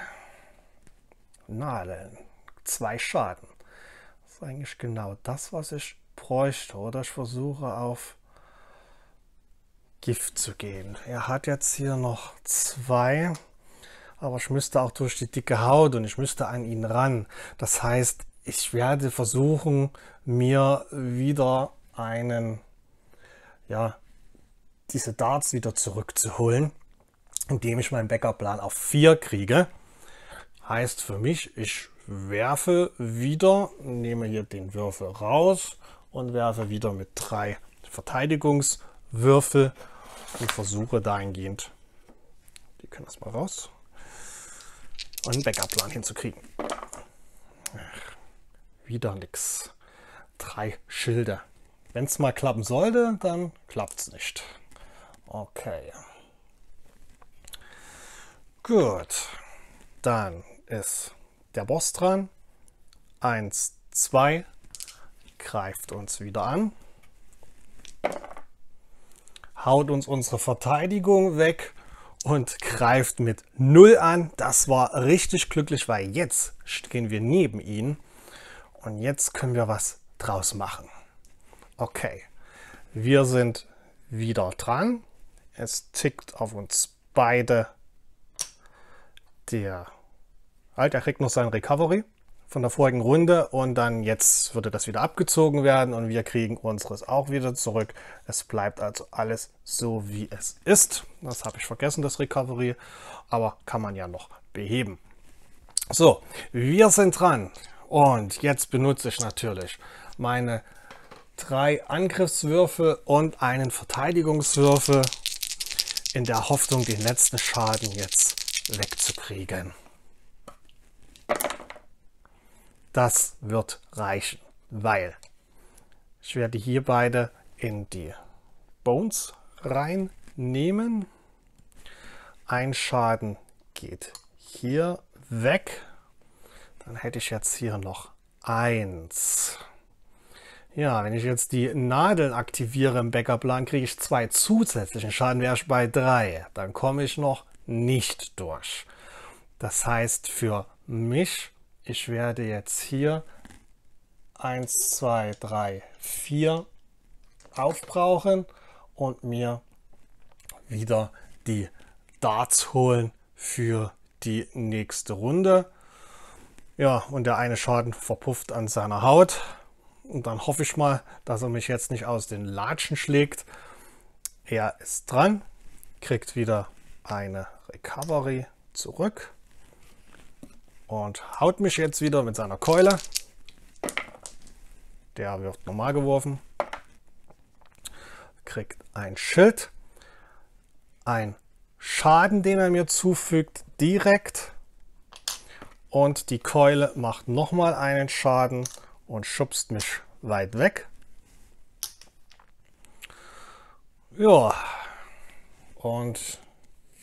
[SPEAKER 1] Nadeln. Zwei Schaden. Das ist eigentlich genau das, was ich bräuchte. Oder ich versuche auf Gift zu gehen. Er hat jetzt hier noch zwei aber ich müsste auch durch die dicke Haut und ich müsste an ihn ran. Das heißt, ich werde versuchen, mir wieder einen, ja, diese Darts wieder zurückzuholen, indem ich meinen Backup-Plan auf 4 kriege. Heißt für mich, ich werfe wieder, nehme hier den Würfel raus und werfe wieder mit drei Verteidigungswürfel und versuche dahingehend, die können das mal raus, und einen Backup-Plan hinzukriegen wieder nichts. Drei Schilder. Wenn es mal klappen sollte, dann klappt es nicht. Okay. Gut. Dann ist der Boss dran. Eins, zwei. Greift uns wieder an. Haut uns unsere Verteidigung weg und greift mit null an. Das war richtig glücklich, weil jetzt stehen wir neben ihnen. Und jetzt können wir was draus machen. Okay, wir sind wieder dran. Es tickt auf uns beide der... Alter er kriegt noch sein Recovery von der vorigen Runde und dann jetzt würde das wieder abgezogen werden und wir kriegen unseres auch wieder zurück. Es bleibt also alles so, wie es ist. Das habe ich vergessen, das Recovery, aber kann man ja noch beheben. So, wir sind dran. Und jetzt benutze ich natürlich meine drei Angriffswürfe und einen Verteidigungswürfel in der Hoffnung, den letzten Schaden jetzt wegzukriegen. Das wird reichen, weil ich werde hier beide in die Bones reinnehmen. Ein Schaden geht hier weg. Dann hätte ich jetzt hier noch eins. Ja, wenn ich jetzt die Nadeln aktiviere im Backup-Plan, kriege ich zwei zusätzlichen Schaden, wäre ich bei drei. Dann komme ich noch nicht durch. Das heißt für mich, ich werde jetzt hier 1, 2, 3, 4 aufbrauchen und mir wieder die Darts holen für die nächste Runde. Ja, und der eine Schaden verpufft an seiner Haut. Und dann hoffe ich mal, dass er mich jetzt nicht aus den Latschen schlägt. Er ist dran, kriegt wieder eine Recovery zurück und haut mich jetzt wieder mit seiner Keule. Der wird normal geworfen. Kriegt ein Schild. Ein Schaden, den er mir zufügt, direkt und die Keule macht nochmal einen Schaden und schubst mich weit weg. Ja, und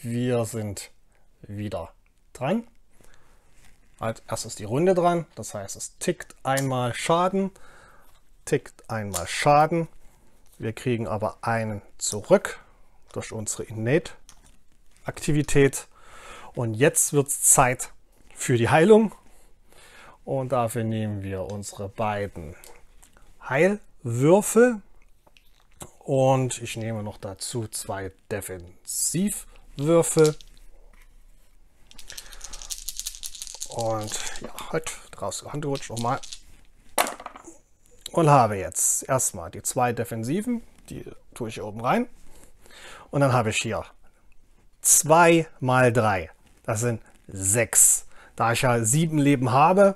[SPEAKER 1] wir sind wieder dran. Als erstes die Runde dran, das heißt es tickt einmal Schaden, tickt einmal Schaden. Wir kriegen aber einen zurück durch unsere Innate-Aktivität. Und jetzt wird es Zeit, für die Heilung. Und dafür nehmen wir unsere beiden Heilwürfel. Und ich nehme noch dazu zwei Defensivwürfel. Und ja, halt, draus Hand nochmal. Und habe jetzt erstmal die zwei Defensiven, die tue ich hier oben rein. Und dann habe ich hier 2 mal 3, das sind 6. Da ich ja sieben Leben habe,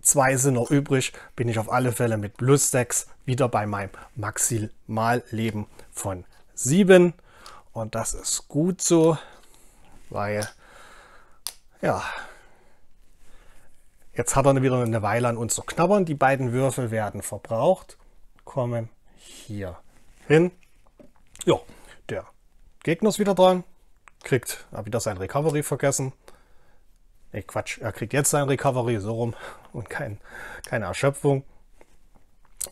[SPEAKER 1] zwei sind noch übrig, bin ich auf alle Fälle mit plus 6 wieder bei meinem Maximalleben von 7. Und das ist gut so, weil, ja, jetzt hat er wieder eine Weile an uns zu knabbern. Die beiden Würfel werden verbraucht, kommen hier hin. Ja, der Gegner ist wieder dran, kriegt, habe wieder sein Recovery vergessen. Nee, Quatsch, er kriegt jetzt sein Recovery so rum und kein, keine Erschöpfung.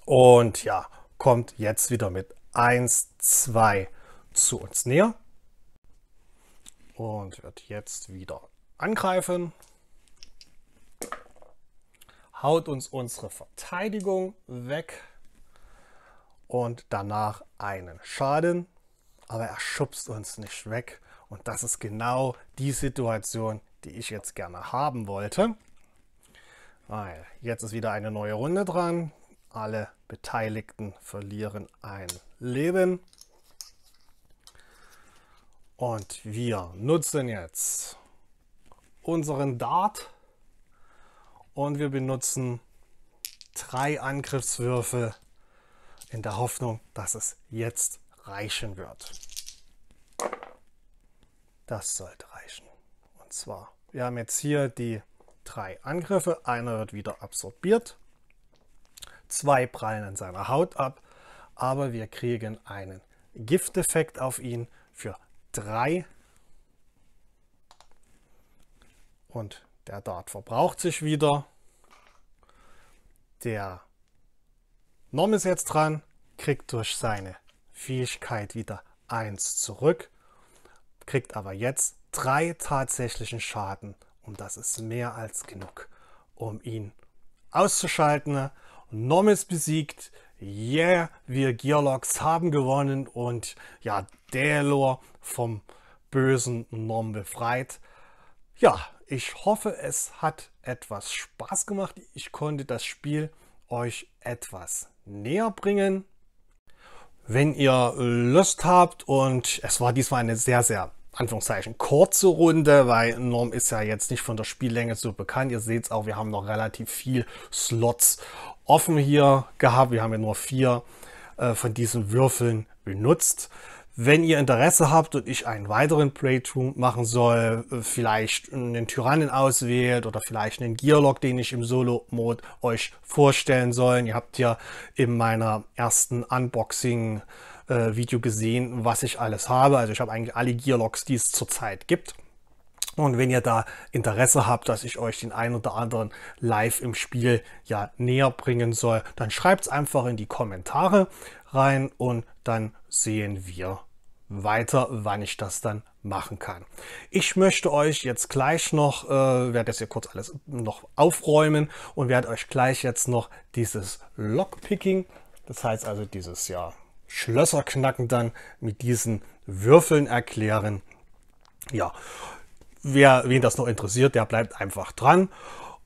[SPEAKER 1] Und ja, kommt jetzt wieder mit 1, 2 zu uns näher. Und wird jetzt wieder angreifen. Haut uns unsere Verteidigung weg. Und danach einen Schaden. Aber er schubst uns nicht weg. Und das ist genau die Situation, die ich jetzt gerne haben wollte. Weil jetzt ist wieder eine neue Runde dran. Alle Beteiligten verlieren ein Leben. Und wir nutzen jetzt unseren Dart und wir benutzen drei Angriffswürfel in der Hoffnung, dass es jetzt reichen wird. Das sollte zwar, wir haben jetzt hier die drei Angriffe. Einer wird wieder absorbiert. Zwei prallen an seiner Haut ab. Aber wir kriegen einen Gifteffekt auf ihn für drei. Und der Dart verbraucht sich wieder. Der Norm ist jetzt dran, kriegt durch seine Fähigkeit wieder eins zurück, kriegt aber jetzt drei tatsächlichen Schaden. Und das ist mehr als genug, um ihn auszuschalten. Nom ist besiegt. Yeah, wir Gearlocks haben gewonnen und ja, Delor vom bösen Norm befreit. Ja, ich hoffe, es hat etwas Spaß gemacht. Ich konnte das Spiel euch etwas näher bringen. Wenn ihr Lust habt und es war diesmal eine sehr, sehr Anführungszeichen kurze Runde, weil Norm ist ja jetzt nicht von der Spiellänge so bekannt. Ihr seht es auch, wir haben noch relativ viel Slots offen hier gehabt. Wir haben ja nur vier äh, von diesen Würfeln benutzt. Wenn ihr Interesse habt und ich einen weiteren Playthrough machen soll, äh, vielleicht einen Tyrannen auswählt oder vielleicht einen Gearlock, den ich im Solo-Mode euch vorstellen soll. Ihr habt ja in meiner ersten Unboxing- äh, Video gesehen, was ich alles habe. Also ich habe eigentlich alle Gearlogs, die es zurzeit gibt. Und wenn ihr da Interesse habt, dass ich euch den einen oder anderen live im Spiel ja näher bringen soll, dann schreibt es einfach in die Kommentare rein und dann sehen wir weiter, wann ich das dann machen kann. Ich möchte euch jetzt gleich noch, äh, werde das hier kurz alles noch aufräumen und werde euch gleich jetzt noch dieses Lockpicking, das heißt also dieses Jahr, Schlösser knacken dann mit diesen Würfeln erklären. Ja, wer wen das noch interessiert, der bleibt einfach dran.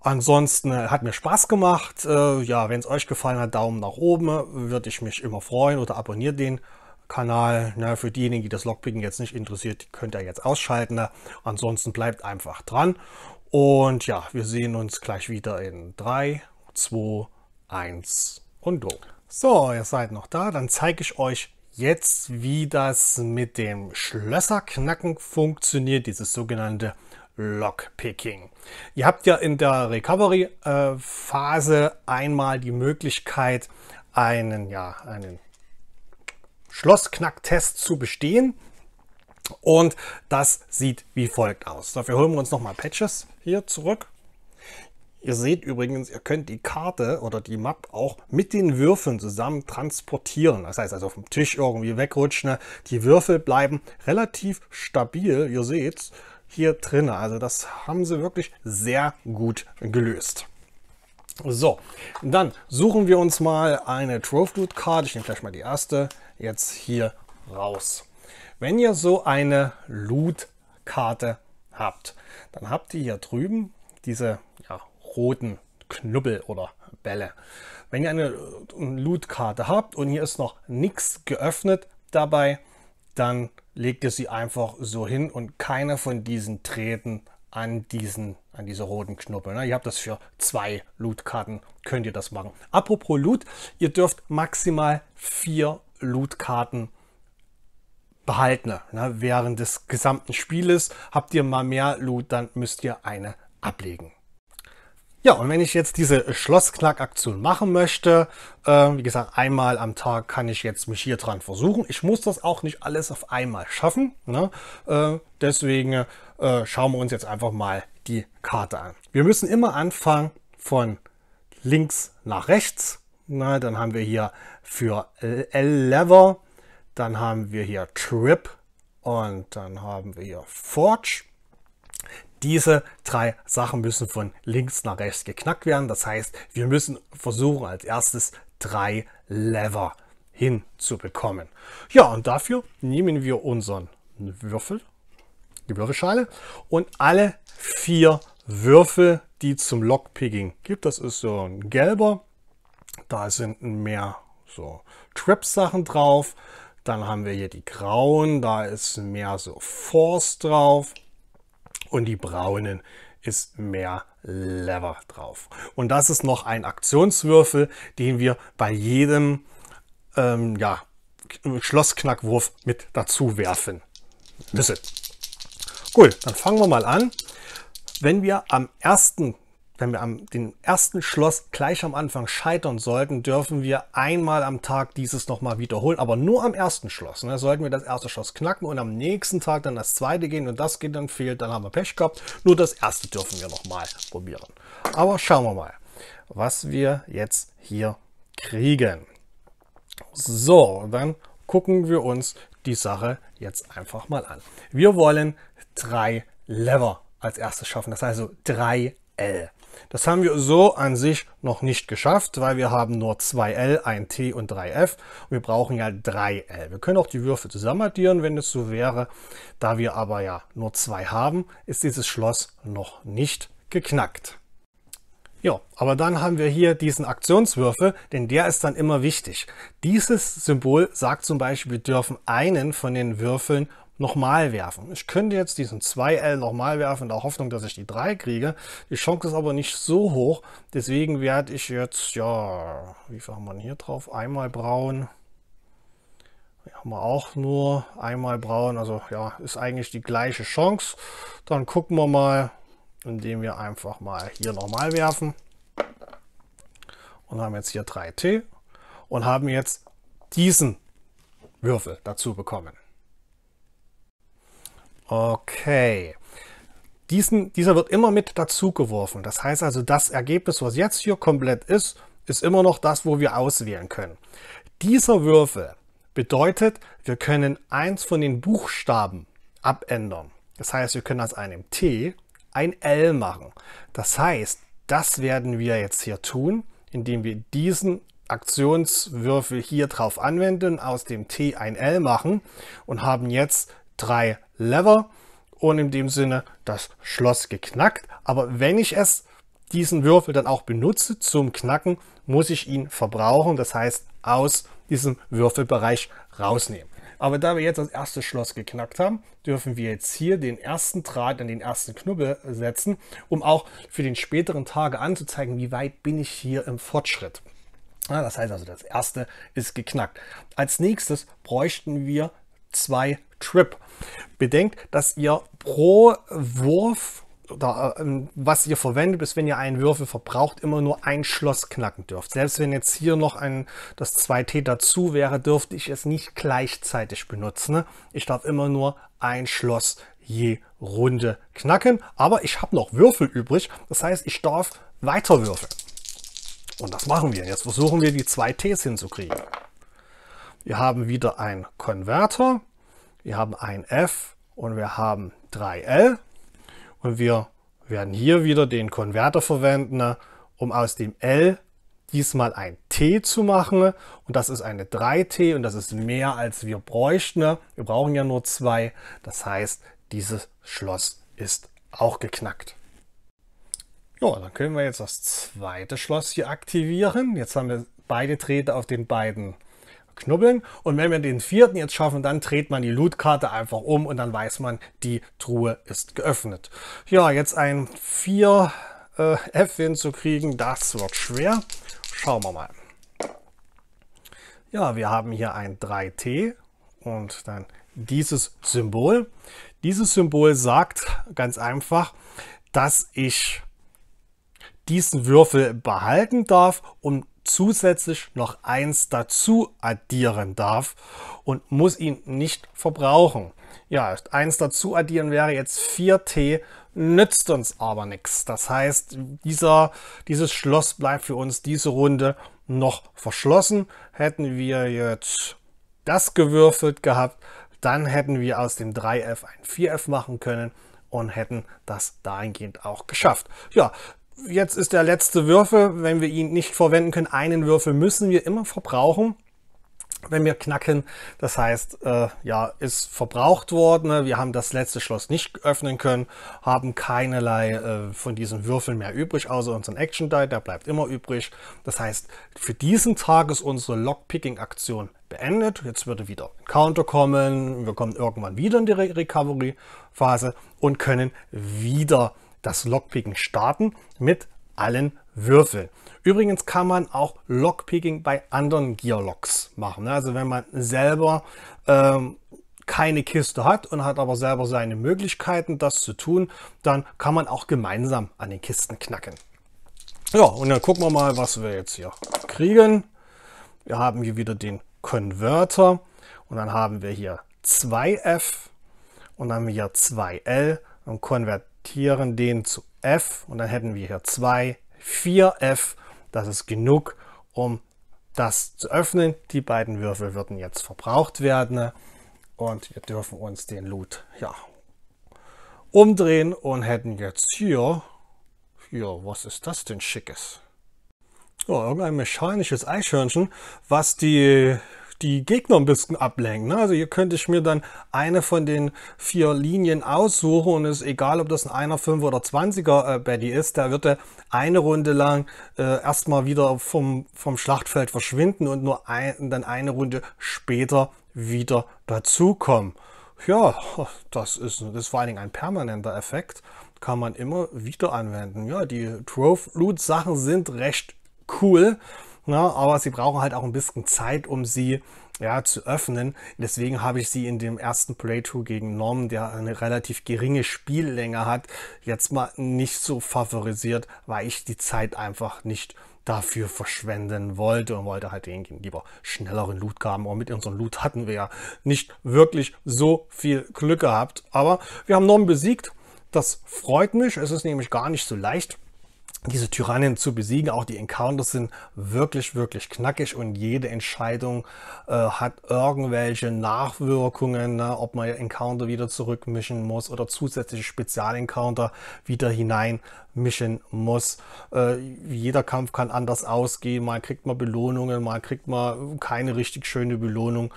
[SPEAKER 1] Ansonsten äh, hat mir Spaß gemacht. Äh, ja, wenn es euch gefallen hat, Daumen nach oben, würde ich mich immer freuen oder abonniert den Kanal. Ne? Für diejenigen, die das Lockpicken jetzt nicht interessiert, könnt ihr jetzt ausschalten. Ansonsten bleibt einfach dran. Und ja, wir sehen uns gleich wieder in 3, 2, 1 und go. So, ihr seid noch da, dann zeige ich euch jetzt, wie das mit dem Schlösserknacken funktioniert, dieses sogenannte Lockpicking. Ihr habt ja in der Recovery-Phase äh, einmal die Möglichkeit, einen, ja, einen Schlossknacktest zu bestehen. Und das sieht wie folgt aus. Dafür holen wir uns nochmal Patches hier zurück. Ihr seht übrigens, ihr könnt die Karte oder die Map auch mit den Würfeln zusammen transportieren. Das heißt also vom Tisch irgendwie wegrutschen. Ne? Die Würfel bleiben relativ stabil, ihr seht hier drin. Also das haben sie wirklich sehr gut gelöst. So, dann suchen wir uns mal eine Trove Loot Karte. Ich nehme gleich mal die erste jetzt hier raus. Wenn ihr so eine Loot Karte habt, dann habt ihr hier drüben diese roten Knubbel oder Bälle. Wenn ihr eine äh, loot habt und hier ist noch nichts geöffnet dabei, dann legt ihr sie einfach so hin und keine von diesen treten an diesen an diese roten Knubbel. Ne? Ihr habt das für zwei loot könnt ihr das machen. Apropos Loot, ihr dürft maximal vier loot behalten. Ne? Während des gesamten Spieles habt ihr mal mehr Loot, dann müsst ihr eine ablegen. Ja, und wenn ich jetzt diese Schlossknackaktion machen möchte, äh, wie gesagt, einmal am Tag kann ich jetzt mich hier dran versuchen. Ich muss das auch nicht alles auf einmal schaffen. Ne? Äh, deswegen äh, schauen wir uns jetzt einfach mal die Karte an. Wir müssen immer anfangen von links nach rechts. Na, ne? dann haben wir hier für L-Lever, dann haben wir hier Trip und dann haben wir hier Forge. Diese drei Sachen müssen von links nach rechts geknackt werden. Das heißt, wir müssen versuchen, als erstes drei Lever hinzubekommen. Ja, und dafür nehmen wir unseren Würfel, die Würfelschale und alle vier Würfel, die zum Lockpicking gibt. Das ist so ein gelber, da sind mehr so Trap-Sachen drauf. Dann haben wir hier die grauen, da ist mehr so Force drauf und die braunen ist mehr Lever drauf. Und das ist noch ein Aktionswürfel, den wir bei jedem ähm, ja, Schlossknackwurf mit dazu werfen müssen. cool, dann fangen wir mal an. Wenn wir am ersten wenn wir am den ersten Schloss gleich am Anfang scheitern sollten, dürfen wir einmal am Tag dieses nochmal wiederholen, aber nur am ersten Schloss. Ne? Sollten wir das erste Schloss knacken und am nächsten Tag dann das zweite gehen und das geht dann fehlt, dann haben wir Pech gehabt. Nur das erste dürfen wir nochmal probieren. Aber schauen wir mal, was wir jetzt hier kriegen. So, dann gucken wir uns die Sache jetzt einfach mal an. Wir wollen drei Lever als erstes schaffen, das heißt also drei L. Das haben wir so an sich noch nicht geschafft, weil wir haben nur 2L, 1T und 3F. Und wir brauchen ja 3L. Wir können auch die Würfel zusammen addieren, wenn es so wäre. Da wir aber ja nur 2 haben, ist dieses Schloss noch nicht geknackt. Ja, aber dann haben wir hier diesen Aktionswürfel, denn der ist dann immer wichtig. Dieses Symbol sagt zum Beispiel, wir dürfen einen von den Würfeln nochmal werfen. Ich könnte jetzt diesen 2L nochmal werfen in der Hoffnung, dass ich die 3 kriege. Die Chance ist aber nicht so hoch. Deswegen werde ich jetzt, ja, wie viel haben wir hier drauf? Einmal braun. Hier haben wir auch nur einmal braun. Also ja, ist eigentlich die gleiche Chance. Dann gucken wir mal, indem wir einfach mal hier nochmal werfen. Und haben jetzt hier 3T und haben jetzt diesen Würfel dazu bekommen. Okay. Diesen, dieser wird immer mit dazugeworfen. Das heißt also, das Ergebnis, was jetzt hier komplett ist, ist immer noch das, wo wir auswählen können. Dieser Würfel bedeutet, wir können eins von den Buchstaben abändern. Das heißt, wir können aus einem T ein L machen. Das heißt, das werden wir jetzt hier tun, indem wir diesen Aktionswürfel hier drauf anwenden, aus dem T ein L machen und haben jetzt drei Lever und in dem Sinne das Schloss geknackt. Aber wenn ich es diesen Würfel dann auch benutze zum Knacken, muss ich ihn verbrauchen, das heißt aus diesem Würfelbereich rausnehmen. Aber da wir jetzt das erste Schloss geknackt haben, dürfen wir jetzt hier den ersten Draht an den ersten Knubbel setzen, um auch für den späteren Tage anzuzeigen, wie weit bin ich hier im Fortschritt. Ah, das heißt also, das erste ist geknackt. Als nächstes bräuchten wir 2 Trip. Bedenkt, dass ihr pro Wurf oder ähm, was ihr verwendet, bis wenn ihr einen Würfel verbraucht, immer nur ein Schloss knacken dürft. Selbst wenn jetzt hier noch ein, das 2T dazu wäre, dürfte ich es nicht gleichzeitig benutzen. Ne? Ich darf immer nur ein Schloss je Runde knacken. Aber ich habe noch Würfel übrig. Das heißt, ich darf weiter würfeln. Und das machen wir. Jetzt versuchen wir, die 2Ts hinzukriegen. Wir haben wieder ein Konverter, wir haben ein F und wir haben 3L. Und wir werden hier wieder den Konverter verwenden, um aus dem L diesmal ein T zu machen. Und das ist eine 3T und das ist mehr als wir bräuchten. Wir brauchen ja nur zwei. Das heißt, dieses Schloss ist auch geknackt. Ja, dann können wir jetzt das zweite Schloss hier aktivieren. Jetzt haben wir beide Drähte auf den beiden knubbeln. Und wenn wir den vierten jetzt schaffen, dann dreht man die Lootkarte einfach um und dann weiß man, die Truhe ist geöffnet. Ja, jetzt ein 4 äh, F-Win zu kriegen, das wird schwer. Schauen wir mal. Ja, wir haben hier ein 3T und dann dieses Symbol. Dieses Symbol sagt ganz einfach, dass ich diesen Würfel behalten darf, um zusätzlich noch eins dazu addieren darf und muss ihn nicht verbrauchen. Ja, eins dazu addieren wäre jetzt 4t, nützt uns aber nichts. Das heißt, dieser, dieses Schloss bleibt für uns diese Runde noch verschlossen. Hätten wir jetzt das gewürfelt gehabt, dann hätten wir aus dem 3F ein 4F machen können und hätten das dahingehend auch geschafft. Ja, jetzt ist der letzte Würfel, wenn wir ihn nicht verwenden können, einen Würfel müssen wir immer verbrauchen, wenn wir knacken. Das heißt, äh, ja, ist verbraucht worden. Wir haben das letzte Schloss nicht öffnen können, haben keinerlei äh, von diesen Würfeln mehr übrig, außer unseren Action Die, der bleibt immer übrig. Das heißt, für diesen Tag ist unsere Lockpicking-Aktion beendet. Jetzt würde wieder ein Counter kommen. Wir kommen irgendwann wieder in die Re Recovery-Phase und können wieder das Lockpicking starten mit allen Würfeln. Übrigens kann man auch Lockpicking bei anderen Gearlocks machen. Ne? Also wenn man selber ähm, keine Kiste hat und hat aber selber seine Möglichkeiten, das zu tun, dann kann man auch gemeinsam an den Kisten knacken. Ja, und dann gucken wir mal, was wir jetzt hier kriegen. Wir haben hier wieder den Converter und dann haben wir hier 2F und dann haben wir hier 2L und Konvert konvertieren den zu f und dann hätten wir hier 2, 4f. Das ist genug, um das zu öffnen. Die beiden Würfel würden jetzt verbraucht werden und wir dürfen uns den Loot ja, umdrehen und hätten jetzt hier, hier, was ist das denn schickes? Ja, irgendein mechanisches Eichhörnchen, was die die Gegner ein bisschen ablenken. Ne? Also hier könnte ich mir dann eine von den vier Linien aussuchen und es ist egal, ob das ein 1 5 oder 20er äh, Betty ist, der wird da eine Runde lang äh, erstmal wieder vom, vom Schlachtfeld verschwinden und nur ein, dann eine Runde später wieder dazukommen. Ja, das ist, das ist vor allen Dingen ein permanenter Effekt. Kann man immer wieder anwenden. Ja, die Trove Loot Sachen sind recht cool. Na, ne? aber sie brauchen halt auch ein bisschen Zeit, um sie ja, zu öffnen. Deswegen habe ich sie in dem ersten Playthrough gegen Norm, der eine relativ geringe Spiellänge hat, jetzt mal nicht so favorisiert, weil ich die Zeit einfach nicht dafür verschwenden wollte und wollte halt den lieber schnelleren Loot haben. Und mit unserem Loot hatten wir ja nicht wirklich so viel Glück gehabt. Aber wir haben Norm besiegt. Das freut mich. Es ist nämlich gar nicht so leicht diese Tyrannen zu besiegen. Auch die Encounters sind wirklich, wirklich knackig und jede Entscheidung äh, hat irgendwelche Nachwirkungen, ne? ob man Encounter wieder zurückmischen muss oder zusätzliche Spezialencounter wieder hineinmischen muss. Äh, jeder Kampf kann anders ausgehen. Mal kriegt man Belohnungen, mal kriegt man keine richtig schöne Belohnung.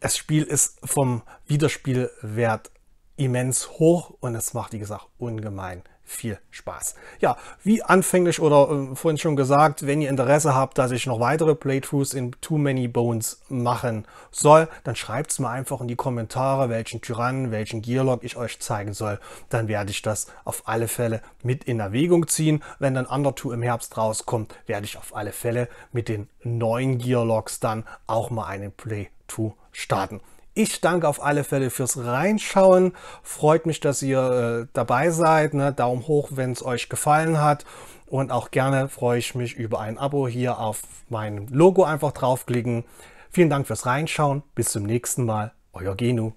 [SPEAKER 1] Das Spiel ist vom Wiederspielwert immens hoch und es macht, wie gesagt, ungemein viel Spaß. Ja, wie anfänglich oder äh, vorhin schon gesagt, wenn ihr Interesse habt, dass ich noch weitere Playthroughs in Too Many Bones machen soll, dann schreibt es mir einfach in die Kommentare, welchen Tyrannen, welchen Gearlog ich euch zeigen soll. Dann werde ich das auf alle Fälle mit in Erwägung ziehen. Wenn dann Undertoo im Herbst rauskommt, werde ich auf alle Fälle mit den neuen Gearlogs dann auch mal einen Playthrough starten. Ich danke auf alle Fälle fürs Reinschauen. Freut mich, dass ihr äh, dabei seid. Ne? Daumen hoch, wenn es euch gefallen hat. Und auch gerne freue ich mich über ein Abo hier auf mein Logo einfach draufklicken. Vielen Dank fürs Reinschauen. Bis zum nächsten Mal. Euer Genu.